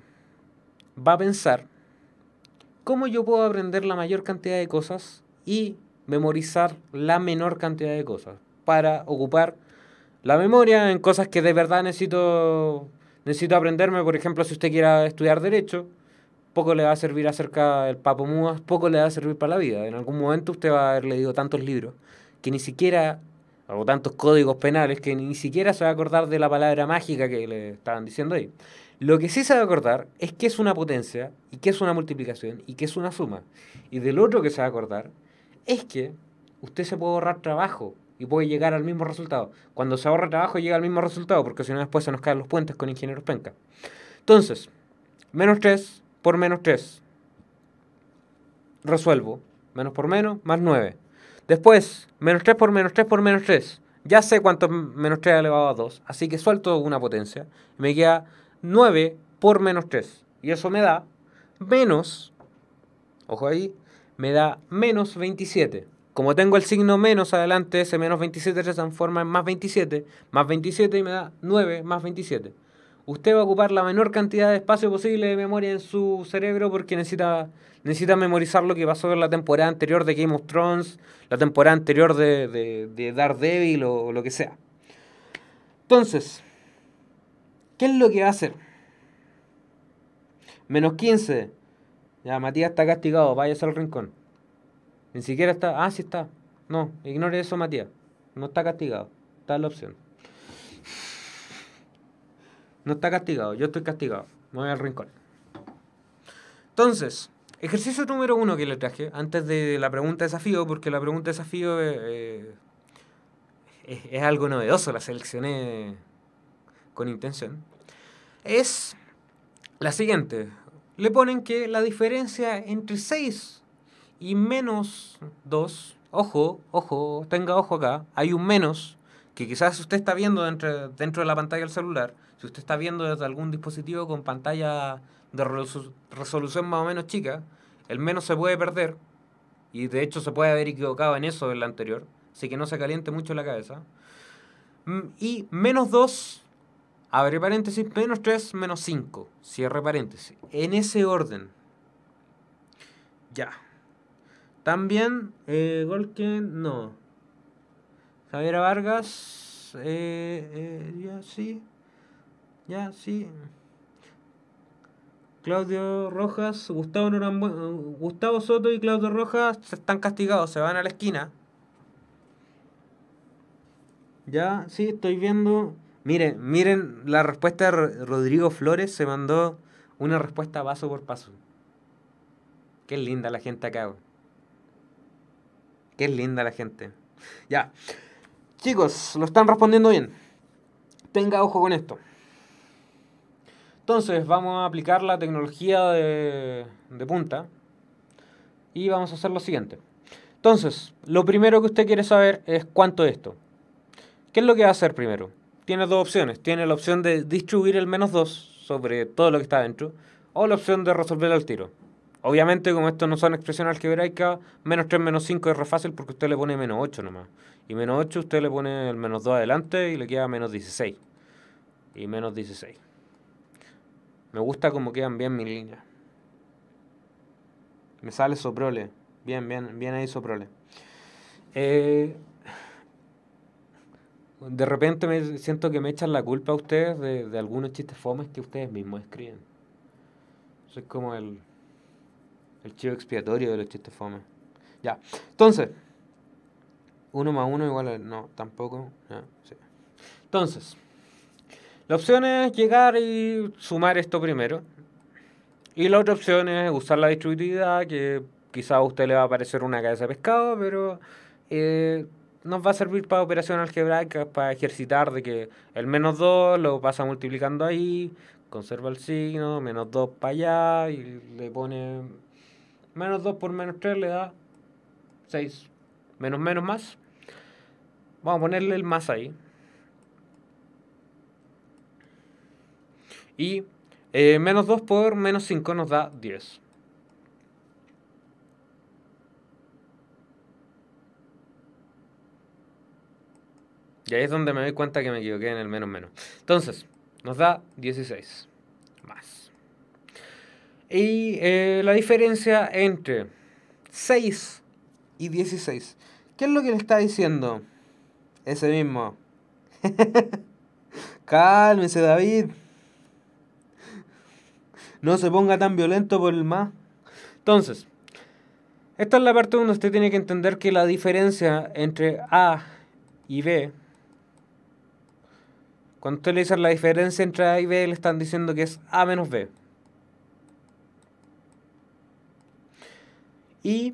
Va a pensar, ¿cómo yo puedo aprender la mayor cantidad de cosas y memorizar la menor cantidad de cosas para ocupar la memoria en cosas que de verdad necesito, necesito aprenderme. Por ejemplo, si usted quiera estudiar Derecho, poco le va a servir acerca del Papo Múas, poco le va a servir para la vida. En algún momento usted va a haber leído tantos libros que ni siquiera, o tantos códigos penales, que ni siquiera se va a acordar de la palabra mágica que le estaban diciendo ahí. Lo que sí se va a acordar es que es una potencia, y que es una multiplicación, y que es una suma. Y del otro que se va a acordar es que usted se puede ahorrar trabajo y puede llegar al mismo resultado. Cuando se ahorra trabajo llega al mismo resultado, porque si no después se nos caen los puentes con ingenieros penca. Entonces, menos 3 por menos 3. Resuelvo. Menos por menos, más 9. Después, menos 3 por menos 3 por menos 3. Ya sé cuánto menos 3 elevado a 2, así que suelto una potencia. Me queda 9 por menos 3. Y eso me da menos, ojo ahí, me da menos 27. Como tengo el signo menos adelante, ese menos 27 se transforma en más 27, más 27 y me da 9 más 27. Usted va a ocupar la menor cantidad de espacio posible de memoria en su cerebro porque necesita, necesita memorizar lo que pasó en la temporada anterior de Game of Thrones, la temporada anterior de, de, de o, lo que sea. Entonces, ¿qué es lo que va a hacer? Menos 15. Ya, Matías está castigado, váyase al rincón. Ni siquiera está. Ah, sí está. No, ignore eso, Matías. No está castigado. Está la opción. No está castigado. Yo estoy castigado. Me voy al rincón. Entonces, ejercicio número uno que le traje, antes de la pregunta desafío, porque la pregunta desafío eh, eh, es, es algo novedoso, la seleccioné con intención, es la siguiente. Le ponen que la diferencia entre seis y menos 2. Ojo, ojo, tenga ojo acá. Hay un menos que quizás usted está viendo dentro, dentro de la pantalla del celular, si usted está viendo desde algún dispositivo con pantalla de resolución más o menos chica, el menos se puede perder y de hecho se puede haber equivocado en eso en la anterior, así que no se caliente mucho la cabeza. Mm, y menos 2, abre paréntesis, menos 3, menos 5, cierre paréntesis. En ese orden. Ya. También, eh, Golken, no. Javiera Vargas, eh, eh, ya sí. Ya sí. Claudio Rojas, Gustavo, Gustavo Soto y Claudio Rojas están castigados, se van a la esquina. Ya, sí, estoy viendo. Miren, miren la respuesta de Rodrigo Flores, se mandó una respuesta paso por paso. Qué linda la gente acá. Qué linda la gente. Ya. Chicos, lo están respondiendo bien. Tenga ojo con esto. Entonces vamos a aplicar la tecnología de, punta y vamos a hacer lo siguiente. Entonces, lo primero que usted quiere saber es cuánto esto. ¿Qué es lo que va a hacer primero? Tiene dos opciones. Tiene la opción de distribuir el menos 2 sobre todo lo que está dentro o la opción de resolver el tiro. Obviamente, como esto no son expresiones algebraicas, menos 3 menos 5 es re fácil porque usted le pone menos 8 nomás. Y menos 8 usted le pone el menos 2 adelante y le queda menos 16. Y menos 16. Me gusta como quedan bien mis líneas. Me sale soprole. Bien, bien, bien ahí soprole. Eh, de repente me siento que me echan la culpa a ustedes de, algunos chistes fomes que ustedes mismos escriben. es como el el chivo expiatorio de los chistes fome. Ya. Entonces. Uno más uno igual a... No, tampoco. Entonces. La opción es llegar y sumar esto primero. Y la otra opción es usar la distributividad, que quizá a usted le va a parecer una cabeza de pescado, pero eh, nos va a servir para operación algebraica, para ejercitar de que el menos 2 lo pasa multiplicando ahí, conserva el signo, menos 2 para allá y le pone Menos 2 por menos 3 le da 6. Menos menos más. Vamos a ponerle el más ahí. Y eh, menos 2 por menos 5 nos da 10. Y ahí es donde me doy cuenta que me equivoqué en el menos menos. Entonces, nos da 16 más. Y eh, la diferencia entre 6 y 16. ¿Qué es lo que le está diciendo? Ese mismo. Cálmese, David. No se ponga tan violento por el más. Entonces, esta es la parte donde usted tiene que entender que la diferencia entre A y B. Cuando usted le dice la diferencia entre A y B, le están diciendo que es A menos B. Y,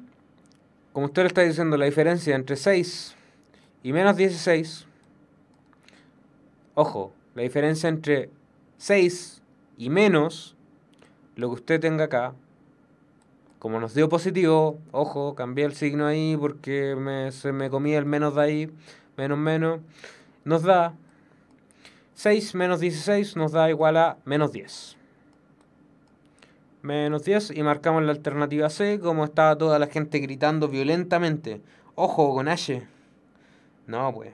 como usted le está diciendo, la diferencia entre 6 y menos 16, ojo, la diferencia entre 6 y menos lo que usted tenga acá, como nos dio positivo, ojo, cambié el signo ahí porque se me comía el menos de ahí, menos menos, nos da 6 menos 16 nos da igual a menos 10 menos 10 y marcamos la alternativa C, como estaba toda la gente gritando violentamente. Ojo con H. No, pues.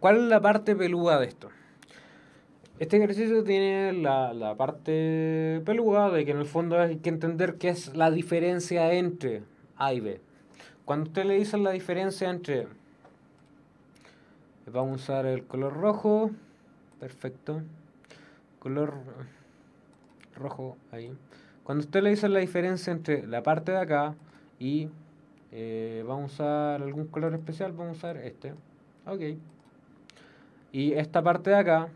¿Cuál es la parte peluda de esto? Este ejercicio tiene la, la parte peluda de que en el fondo hay que entender qué es la diferencia entre A y B. Cuando usted le dice la diferencia entre... Vamos a usar el color rojo. Perfecto. Color rojo ahí. Cuando usted le dice la diferencia entre la parte de acá y eh, vamos a usar algún color especial, vamos a usar este. Ok. Y esta parte de acá,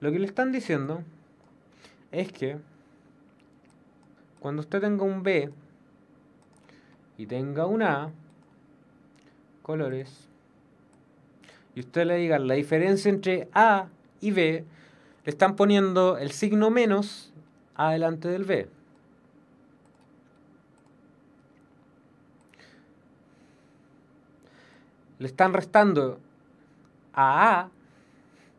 lo que le están diciendo es que cuando usted tenga un B y tenga un A, colores, y usted le diga la diferencia entre A y B, le están poniendo el signo menos Adelante del B. Le están restando a A,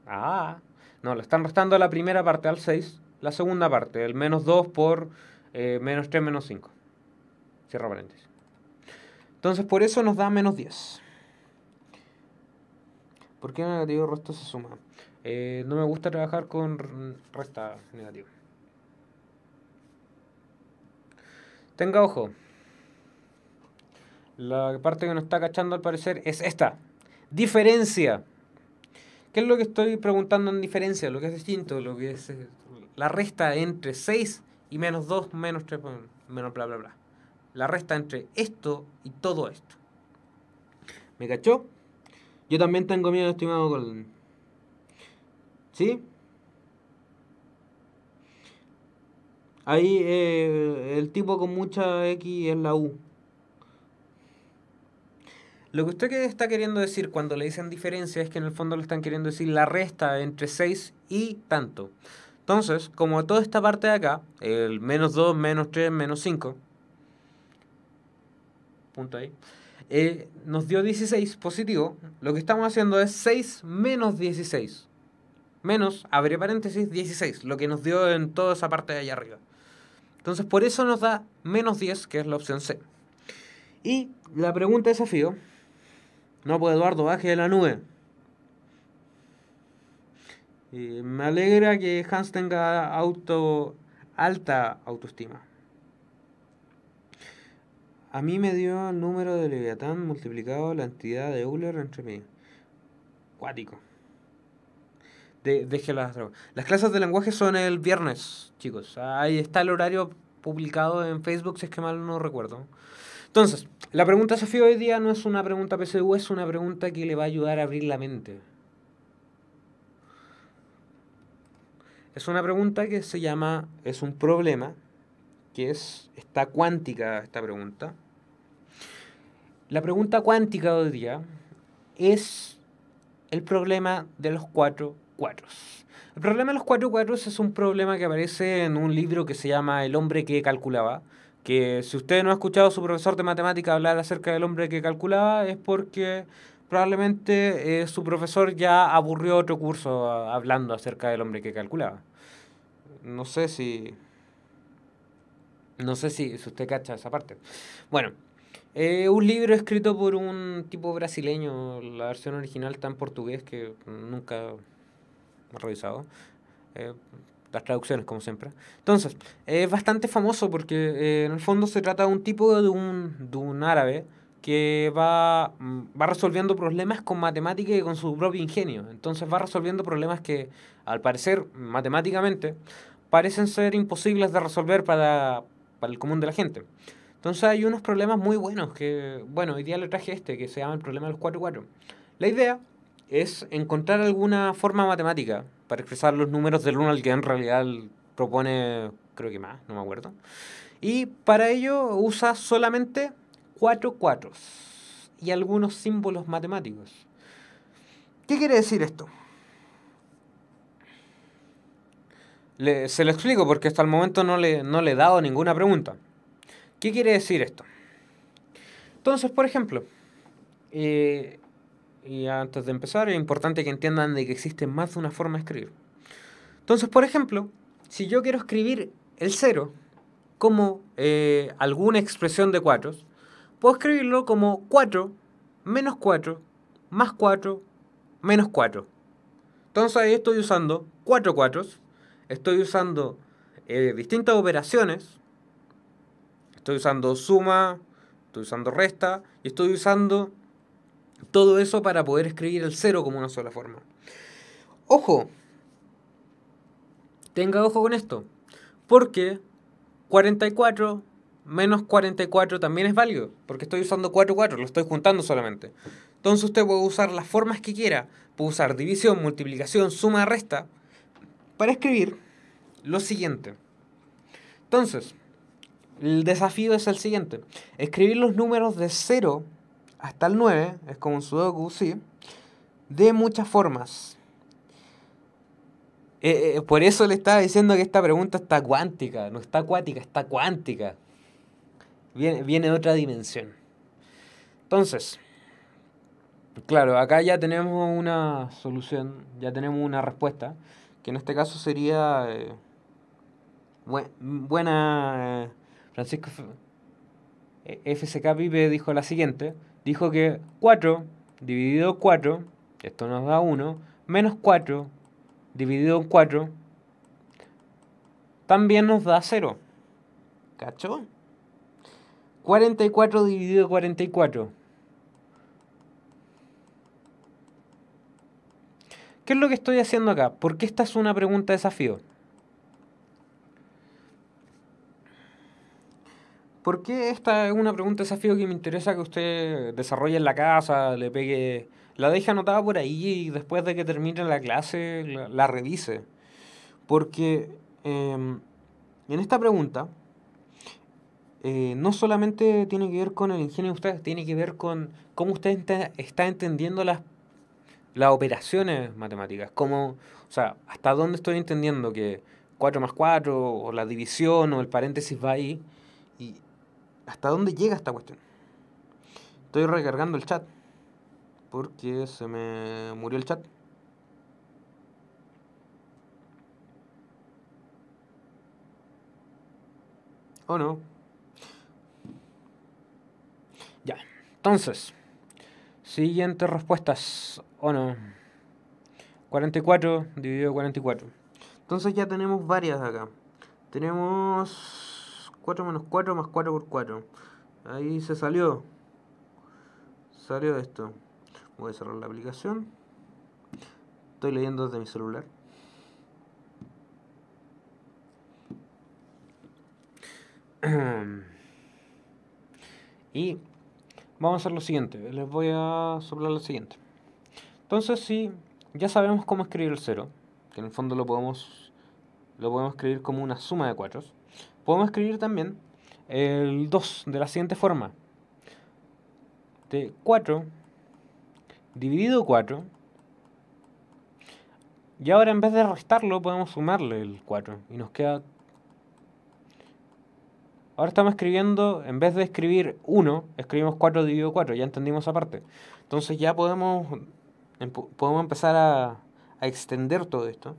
a no, le están restando a la primera parte, al 6, la segunda parte, el menos 2 por eh, menos 3, menos 5. Cierro paréntesis. Entonces por eso nos da menos 10. ¿Por qué negativo resto se suma? Eh, no me gusta trabajar con resta negativo. Tenga ojo. La parte que nos está cachando al parecer es esta. Diferencia. ¿Qué es lo que estoy preguntando en diferencia? Lo que es distinto, lo que es eh, la resta entre 6 y menos 2, menos 3, pues, menos bla, bla, bla. La resta entre esto y todo esto. ¿Me cachó? Yo también tengo miedo, estimado con... ¿Sí? Ahí eh, el tipo con mucha X es la U. Lo que usted está queriendo decir cuando le dicen diferencia es que en el fondo le están queriendo decir la resta entre 6 y tanto. Entonces, como toda esta parte de acá, el menos 2, menos 3, menos 5, punto ahí, eh, nos dio 16 positivo, lo que estamos haciendo es 6 menos 16. Menos, abre paréntesis, 16, lo que nos dio en toda esa parte de allá arriba. Entonces por eso nos da menos 10, que es la opción C. Y la pregunta de desafío, no pues Eduardo, baje de la nube. me alegra que Hans tenga auto, alta autoestima. A mí me dio el número de Leviatán multiplicado la entidad de Euler entre mí. Cuático deje las Las clases de lenguaje son el viernes, chicos. Ahí está el horario publicado en Facebook, si es que mal no recuerdo. Entonces, la pregunta desafío hoy día no es una pregunta PCU, es una pregunta que le va a ayudar a abrir la mente. Es una pregunta que se llama, es un problema, que es, está cuántica esta pregunta. La pregunta cuántica hoy día es el problema de los cuatro el problema de los cuatro cuadros es un problema que aparece en un libro que se llama El hombre que calculaba, que si usted no ha escuchado a su profesor de matemática hablar acerca del hombre que calculaba es porque probablemente eh, su profesor ya aburrió otro curso hablando acerca del hombre que calculaba. No sé si... No sé si, usted cacha esa parte. Bueno, eh, un libro escrito por un tipo brasileño, la versión original tan portugués que nunca revisado. Eh, las traducciones, como siempre. Entonces, es bastante famoso porque eh, en el fondo se trata de un tipo de un, árabe que va, va resolviendo problemas con matemática y con su propio ingenio. Entonces va resolviendo problemas que, al parecer, matemáticamente, parecen ser imposibles de resolver para, para el común de la gente. Entonces hay unos problemas muy buenos que, bueno, hoy día le traje este, que se llama el problema de los 4-4. La idea es encontrar alguna forma matemática para expresar los números del 1 al que en realidad propone, creo que más, no me acuerdo. Y para ello usa solamente cuatro cuatros y algunos símbolos matemáticos. ¿Qué quiere decir esto? Le, se lo explico porque hasta el momento no le, no le he dado ninguna pregunta. ¿Qué quiere decir esto? Entonces, por ejemplo, eh, y antes de empezar, es importante que entiendan de que existe más de una forma de escribir. Entonces, por ejemplo, si yo quiero escribir el 0 como eh, alguna expresión de cuatros, puedo escribirlo como 4 menos 4 más 4 menos 4. Entonces ahí estoy usando 4 cuatros, estoy usando eh, distintas operaciones, estoy usando suma, estoy usando resta y estoy usando todo eso para poder escribir el cero como una sola forma. Ojo, tenga ojo con esto, porque 44 menos 44 también es válido, porque estoy usando 4, 4, lo estoy juntando solamente. Entonces usted puede usar las formas que quiera, puede usar división, multiplicación, suma, resta, para escribir lo siguiente. Entonces, el desafío es el siguiente, escribir los números de 0 hasta el 9, es como un sudoku, sí, de muchas formas. por eso le estaba diciendo que esta pregunta está cuántica, no está acuática, está cuántica. Viene, de otra dimensión. Entonces, claro, acá ya tenemos una solución, ya tenemos una respuesta, que en este caso sería... buena... Francisco F FCK dijo la siguiente, dijo que 4 dividido 4, esto nos da 1, menos 4 dividido 4 también nos da 0. ¿Cacho? 44 dividido 44. ¿Qué es lo que estoy haciendo acá? Porque esta es una pregunta de desafío. ¿Por qué esta es una pregunta desafío que me interesa que usted desarrolle en la casa, le pegue, la deje anotada por ahí y después de que termine la clase la, revise? Porque em, en esta pregunta eh, no solamente tiene que ver con el ingenio de ustedes, tiene que ver con cómo usted está entendiendo las, las operaciones matemáticas, cómo, o sea, hasta dónde estoy entendiendo que 4 más 4 o la división o el paréntesis va ahí ¿Hasta dónde llega esta cuestión? Estoy recargando el chat. Porque se me murió el chat. ¿O no? Ya. Entonces. Siguientes respuestas. ¿O no? 44 dividido 44. Entonces ya tenemos varias acá. Tenemos 4 menos 4 más 4 por 4. Ahí se salió. Salió esto. Voy a cerrar la aplicación. Estoy leyendo desde mi celular. y vamos a hacer lo siguiente. Les voy a soplar lo siguiente. Entonces, si ya sabemos cómo escribir el 0, que en el fondo lo podemos, lo podemos escribir como una suma de cuatro podemos escribir también el 2 de la siguiente forma. De 4 dividido 4. Y ahora en vez de restarlo podemos sumarle el 4. Y nos queda... Ahora estamos escribiendo, en vez de escribir 1, escribimos 4 dividido 4. Ya entendimos esa parte. Entonces ya podemos, podemos empezar a, a extender todo esto.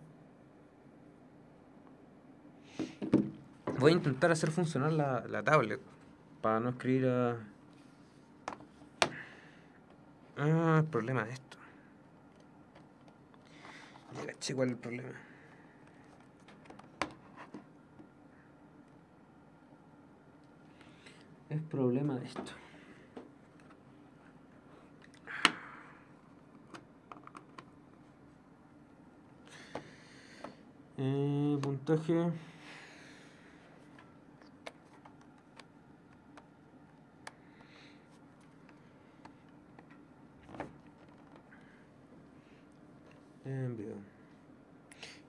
Voy a intentar hacer funcionar la, tablet para no escribir a... Ah, problema de esto. Ya caché cuál es el problema. Es problema de esto. Eh, puntaje.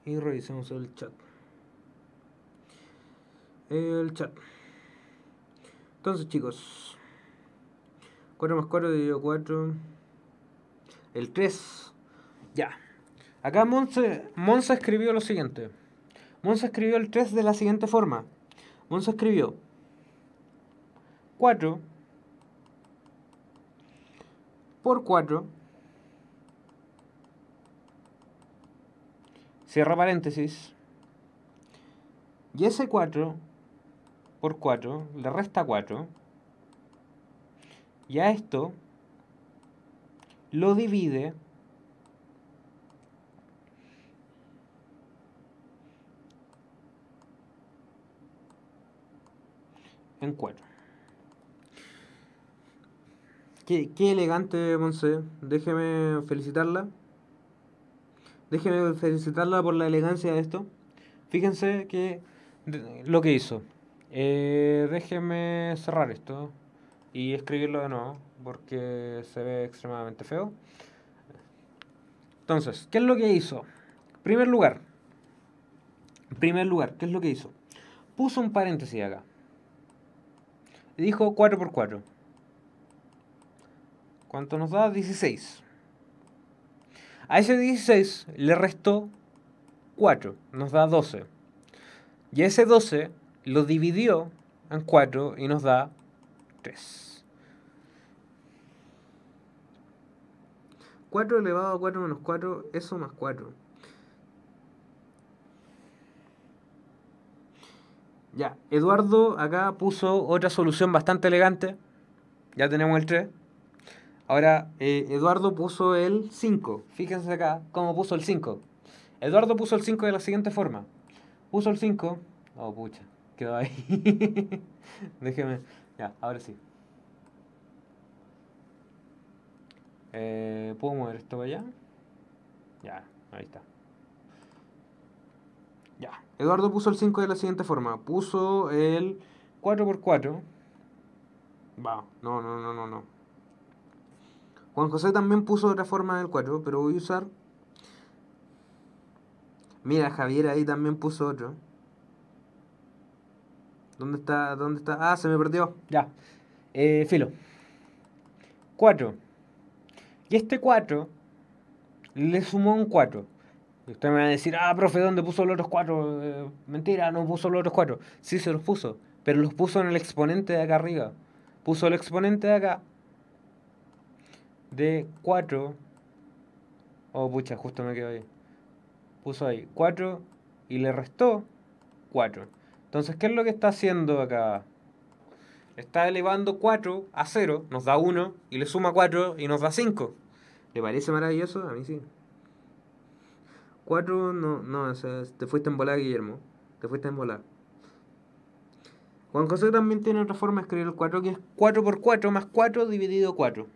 Y revisemos el chat. El chat. Entonces, chicos. 4 más 4 dividido 4. El 3. Ya. Acá monse Monza escribió lo siguiente. Monza escribió el 3 de la siguiente forma. Monza escribió 4 por 4 Cierra paréntesis. Y ese 4 por 4 le resta 4. Y a esto lo divide en 4. Qué, qué elegante, Monse. Déjeme felicitarla. Déjenme felicitarla por la elegancia de esto. Fíjense que lo que hizo. Déjenme eh, déjeme cerrar esto y escribirlo de nuevo porque se ve extremadamente feo. Entonces, ¿qué es lo que hizo? primer lugar, en primer lugar, ¿qué es lo que hizo? Puso un paréntesis acá. dijo 4x4. ¿Cuánto nos da? 16. A ese 16 le restó 4, nos da 12. Y ese 12 lo dividió en 4 y nos da 3. 4 elevado a 4 menos 4, eso más 4. Ya, Eduardo acá puso otra solución bastante elegante. Ya tenemos el 3. Ahora, eh, Eduardo puso el 5. Fíjense acá cómo puso el 5. Eduardo puso el 5 de la siguiente forma. Puso el 5. Oh, pucha. Quedó ahí. Déjeme. Ya, ahora sí. Eh, ¿Puedo mover esto para allá? Ya, ahí está. Ya. Eduardo puso el 5 de la siguiente forma. Puso el 4x4. Va, no, no, no, no, no. Juan José también puso otra forma del 4, pero voy a usar. Mira, Javier ahí también puso otro. ¿Dónde está? ¿Dónde está? Ah, se me perdió. Ya. Eh, filo. 4. Y este 4 le sumó un 4. usted me va a decir, ah, profe, ¿dónde puso los otros 4? Eh, mentira, no puso los otros 4. Sí, se los puso, pero los puso en el exponente de acá arriba. Puso el exponente de acá de 4. Oh, pucha, justo me quedo ahí. Puso ahí 4 y le restó 4. Entonces, ¿qué es lo que está haciendo acá? Está elevando 4 a 0, nos da 1, y le suma 4 y nos da 5. ¿Le parece maravilloso? A mí sí. 4, no, no, o sea, te fuiste en volar, Guillermo. Te fuiste en volar. Juan José también tiene otra forma de escribir el 4, que es 4 por 4 más 4 dividido 4.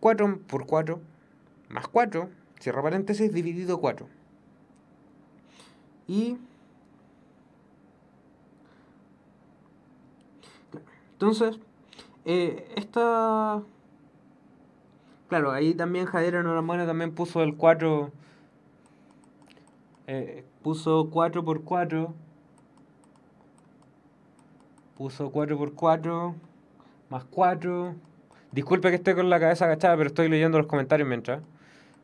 4 por 4 más 4, cierro paréntesis, dividido 4. Y... Entonces, eh, esta... Claro, ahí también Jadera Enhoramona también puso el 4... Eh, puso 4 por 4 puso 4 por 4 más 4 Disculpe que esté con la cabeza agachada, pero estoy leyendo los comentarios mientras.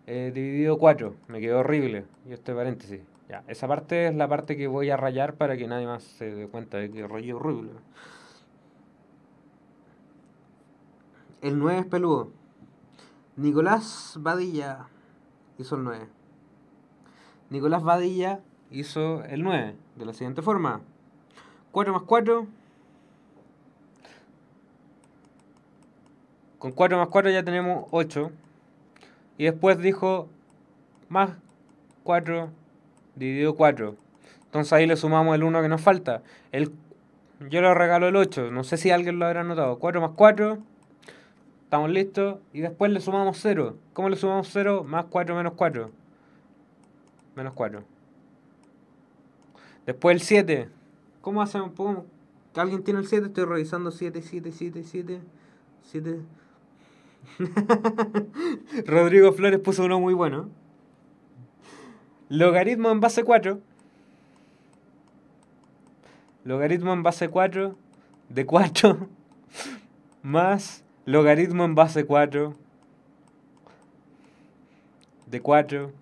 Eh, dividido 4, me quedó horrible. Y este paréntesis. Ya, esa parte es la parte que voy a rayar para que nadie más se dé cuenta de que rollo horrible. El 9 es peludo. Nicolás Badilla hizo el 9. Nicolás Badilla hizo el 9 de la siguiente forma. 4 más 4 Con 4 más 4 ya tenemos 8. Y después dijo más 4 dividido 4. Entonces ahí le sumamos el 1 que nos falta. El, yo le regalo el 8. No sé si alguien lo habrá notado. 4 más 4. Estamos listos. Y después le sumamos 0. ¿Cómo le sumamos 0? Más 4 menos 4. Menos 4. Después el 7. ¿Cómo hacemos? ¿Alguien tiene el 7? Estoy revisando 7, 7, 7, 7. 7. Rodrigo Flores puso uno muy bueno. Logaritmo en base 4. Logaritmo en base 4 de 4 más logaritmo en base 4 de 4.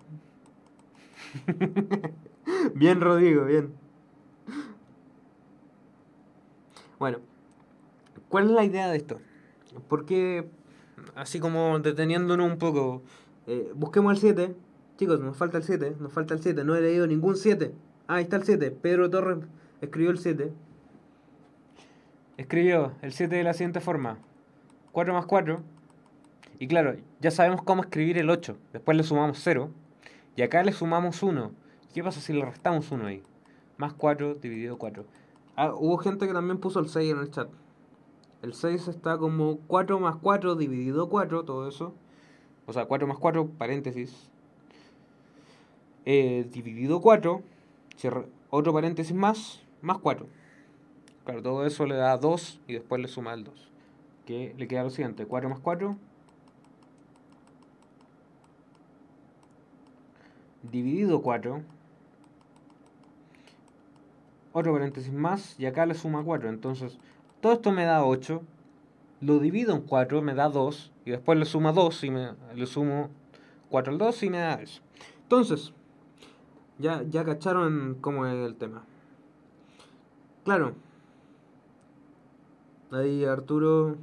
bien, Rodrigo, bien. Bueno, ¿cuál es la idea de esto? Porque qué así como deteniéndonos un poco, eh, busquemos el 7. Chicos, nos falta el 7, nos falta el 7. No he leído ningún 7. Ah, ahí está el 7. Pedro Torres escribió el 7. Escribió el 7 de la siguiente forma. 4 más 4. Y claro, ya sabemos cómo escribir el 8. Después le sumamos 0. Y acá le sumamos 1. ¿Qué pasa si le restamos 1 ahí? Más 4 dividido 4. Ah, hubo gente que también puso el 6 en el chat. El 6 está como 4 más 4 dividido 4, todo eso. O sea, 4 más 4, paréntesis. Eh, dividido 4, otro paréntesis más, más 4. Claro, todo eso le da 2 y después le suma el 2. Que le queda lo siguiente, 4 más 4. Dividido 4. Otro paréntesis más y acá le suma 4. Entonces, todo esto me da 8. Lo divido en 4, me da 2. Y después le sumo 2 y me, le sumo 4 al 2 y me da eso. Entonces, ya, ya cacharon cómo es el tema. Claro. Ahí Arturo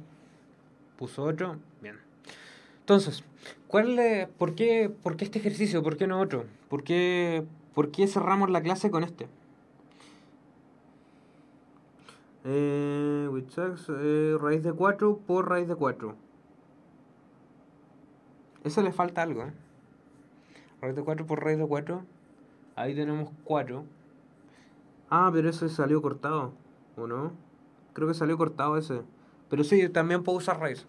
puso 8. Bien. Entonces, ¿cuál por, qué, ¿por este ejercicio? ¿Por qué no otro? ¿Por qué, ¿Por qué cerramos la clase con este? Eh, eh, raíz de 4 por raíz de 4. Eso le falta algo. ¿eh? Raíz de 4 por raíz de 4. Ahí tenemos 4. Ah, pero ese salió cortado. ¿O no? Creo que salió cortado ese. Pero sí, también puedo usar raíz.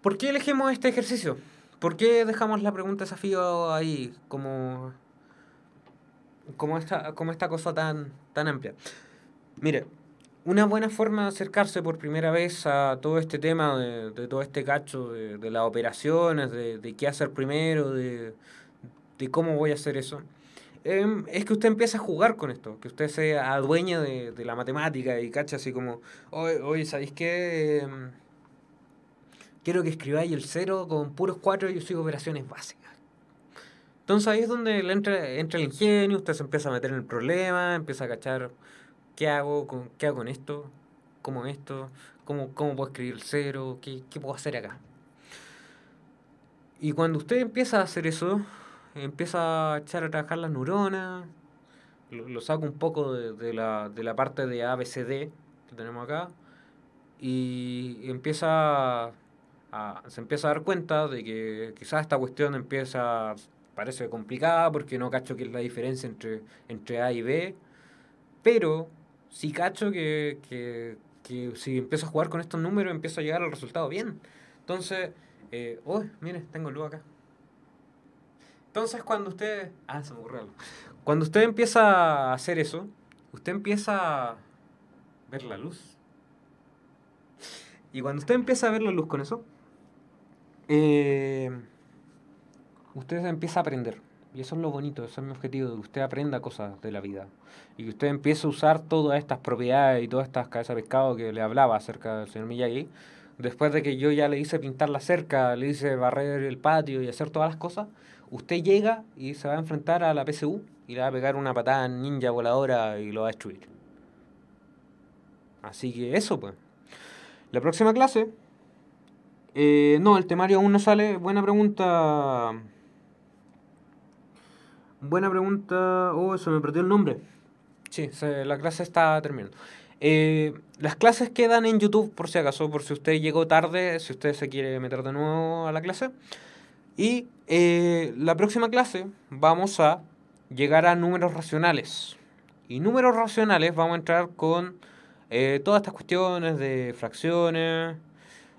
¿Por qué elegimos este ejercicio? ¿Por qué dejamos la pregunta desafío ahí? Como, como, esta, como esta cosa tan, tan amplia. Mire, una buena forma de acercarse por primera vez a todo este tema, de, todo este cacho de, las operaciones, de, qué hacer primero, de, cómo voy a hacer eso, em, es que usted empieza a jugar con esto, que usted sea adueña de, la matemática y cacha así como, oye, ¿sabéis qué? Em, quiero que escribáis el cero con puros cuatro y yo operaciones básicas. Entonces ahí es donde entra, entra el ingenio, usted se empieza a meter en el problema, empieza a cachar ¿Qué hago? Con, ¿Qué hago con esto? ¿Cómo esto? ¿Cómo, cómo puedo escribir el cero? ¿Qué, ¿Qué puedo hacer acá? Y cuando usted empieza a hacer eso, empieza a echar a trabajar las neuronas, lo, saco un poco de, de, la, de la parte de ABCD que tenemos acá, y empieza a, se empieza a dar cuenta de que quizás esta cuestión empieza, parece complicada porque no cacho que es la diferencia entre, entre A y B, pero si cacho que, si empiezo a jugar con estos números, empiezo a llegar al resultado bien. Entonces, eh, uy, mire, tengo luz acá. Entonces, cuando usted. Ah, se me ocurrió algo. Cuando usted empieza a hacer eso, usted empieza a ver la luz. Y cuando usted empieza a ver la luz con eso, eh, usted empieza a aprender. Y eso es lo bonito, eso es mi objetivo, que usted aprenda cosas de la vida. Y que usted empiece a usar todas estas propiedades y todas estas cabezas de pescado que le hablaba acerca del señor Miyagi. Después de que yo ya le hice pintar la cerca, le hice barrer el patio y hacer todas las cosas, usted llega y se va a enfrentar a la PSU y le va a pegar una patada ninja voladora y lo va a destruir. Así que eso, pues. La próxima clase. Eh, no, el temario aún no sale. Buena pregunta. Buena pregunta. Oh, se me perdió el nombre. Sí, la clase está terminando. Eh, las clases quedan en YouTube, por si acaso, por si usted llegó tarde, si usted se quiere meter de nuevo a la clase. Y eh, la próxima clase vamos a llegar a números racionales. Y números racionales vamos a entrar con eh, todas estas cuestiones de fracciones,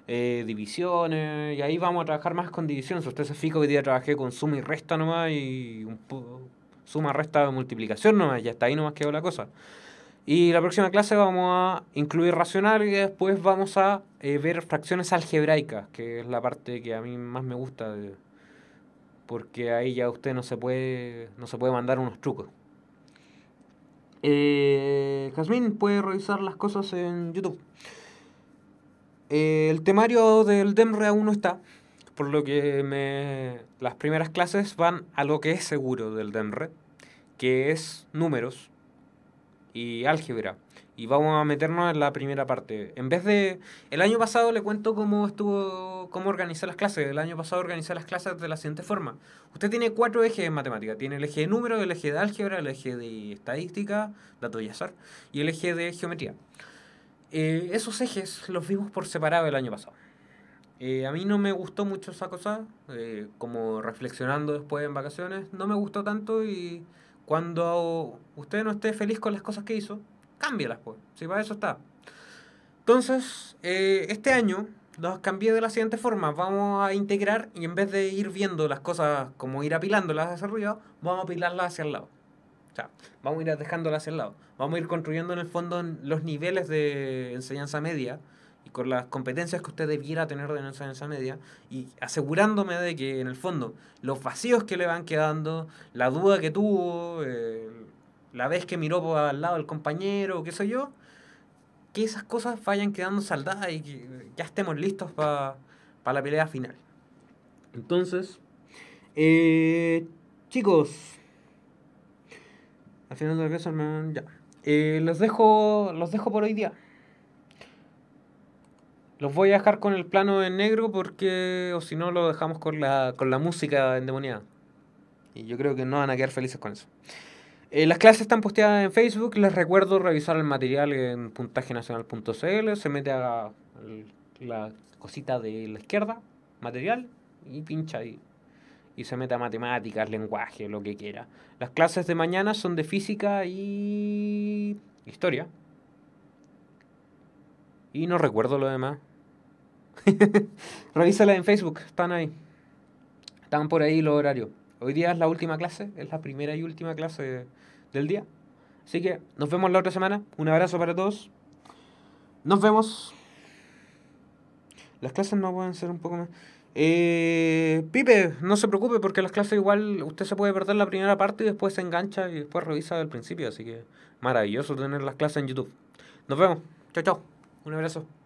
eh, divisiones, y ahí vamos a trabajar más con divisiones. Usted se fijo que día trabajé con suma y resta nomás, y suma, resta, multiplicación nomás, y hasta ahí nomás quedó la cosa. Y la próxima clase vamos a incluir racional y después vamos a eh, ver fracciones algebraicas, que es la parte que a mí más me gusta, porque ahí ya usted no se puede, no se puede mandar unos trucos. Eh, puede revisar las cosas en YouTube. Eh, el temario del DEMRE aún no está, por lo que me, las primeras clases van a lo que es seguro del DEMRE, que es números y álgebra. Y vamos a meternos en la primera parte. En vez de... El año pasado le cuento cómo estuvo, cómo organizé las clases. El año pasado organizé las clases de la siguiente forma. Usted tiene cuatro ejes en matemática. Tiene el eje de números, el eje de álgebra, el eje de estadística, datos y azar, y el eje de geometría. Eh, esos ejes los vimos por separado el año pasado. Eh, a mí no me gustó mucho esa cosa, eh, como reflexionando después en vacaciones, no me gustó tanto y cuando usted no esté feliz con las cosas que hizo, cámbialas, pues, si para eso está. Entonces, este año los cambié de la siguiente forma, vamos a integrar y en vez de ir viendo las cosas como ir apilándolas hacia arriba, vamos a apilarlas hacia el lado. O sea, vamos a ir dejándola hacia el lado. Vamos a ir construyendo en el fondo los niveles de enseñanza media y con las competencias que usted debiera tener de enseñanza media y asegurándome de que en el fondo los vacíos que le van quedando, la duda que tuvo, eh, la vez que miró al lado del compañero, qué sé yo, que esas cosas vayan quedando saldadas y que ya estemos listos para la pelea final. Entonces, eh, chicos, al final del ya. Eh, los, dejo, los dejo por hoy día. Los voy a dejar con el plano en negro porque, o si no, lo dejamos con la, con la música endemoniada. Y yo creo que no van a quedar felices con eso. Eh, las clases están posteadas en Facebook. Les recuerdo revisar el material en puntajenacional.cl. Se mete a la cosita de la izquierda, material, y pincha ahí y se meta a matemáticas, lenguaje, lo que quiera. Las clases de mañana son de física y historia. Y no recuerdo lo demás. Revísala en Facebook, están ahí. Están por ahí los horarios. Hoy día es la última clase, es la primera y última clase del día. Así que nos vemos la otra semana. Un abrazo para todos. Nos vemos. Las clases no pueden ser un poco más... Eh, Pipe, no se preocupe porque las clases igual usted se puede perder la primera parte y después se engancha y después revisa del principio. Así que maravilloso tener las clases en YouTube. Nos vemos. Chao, chao. Un abrazo.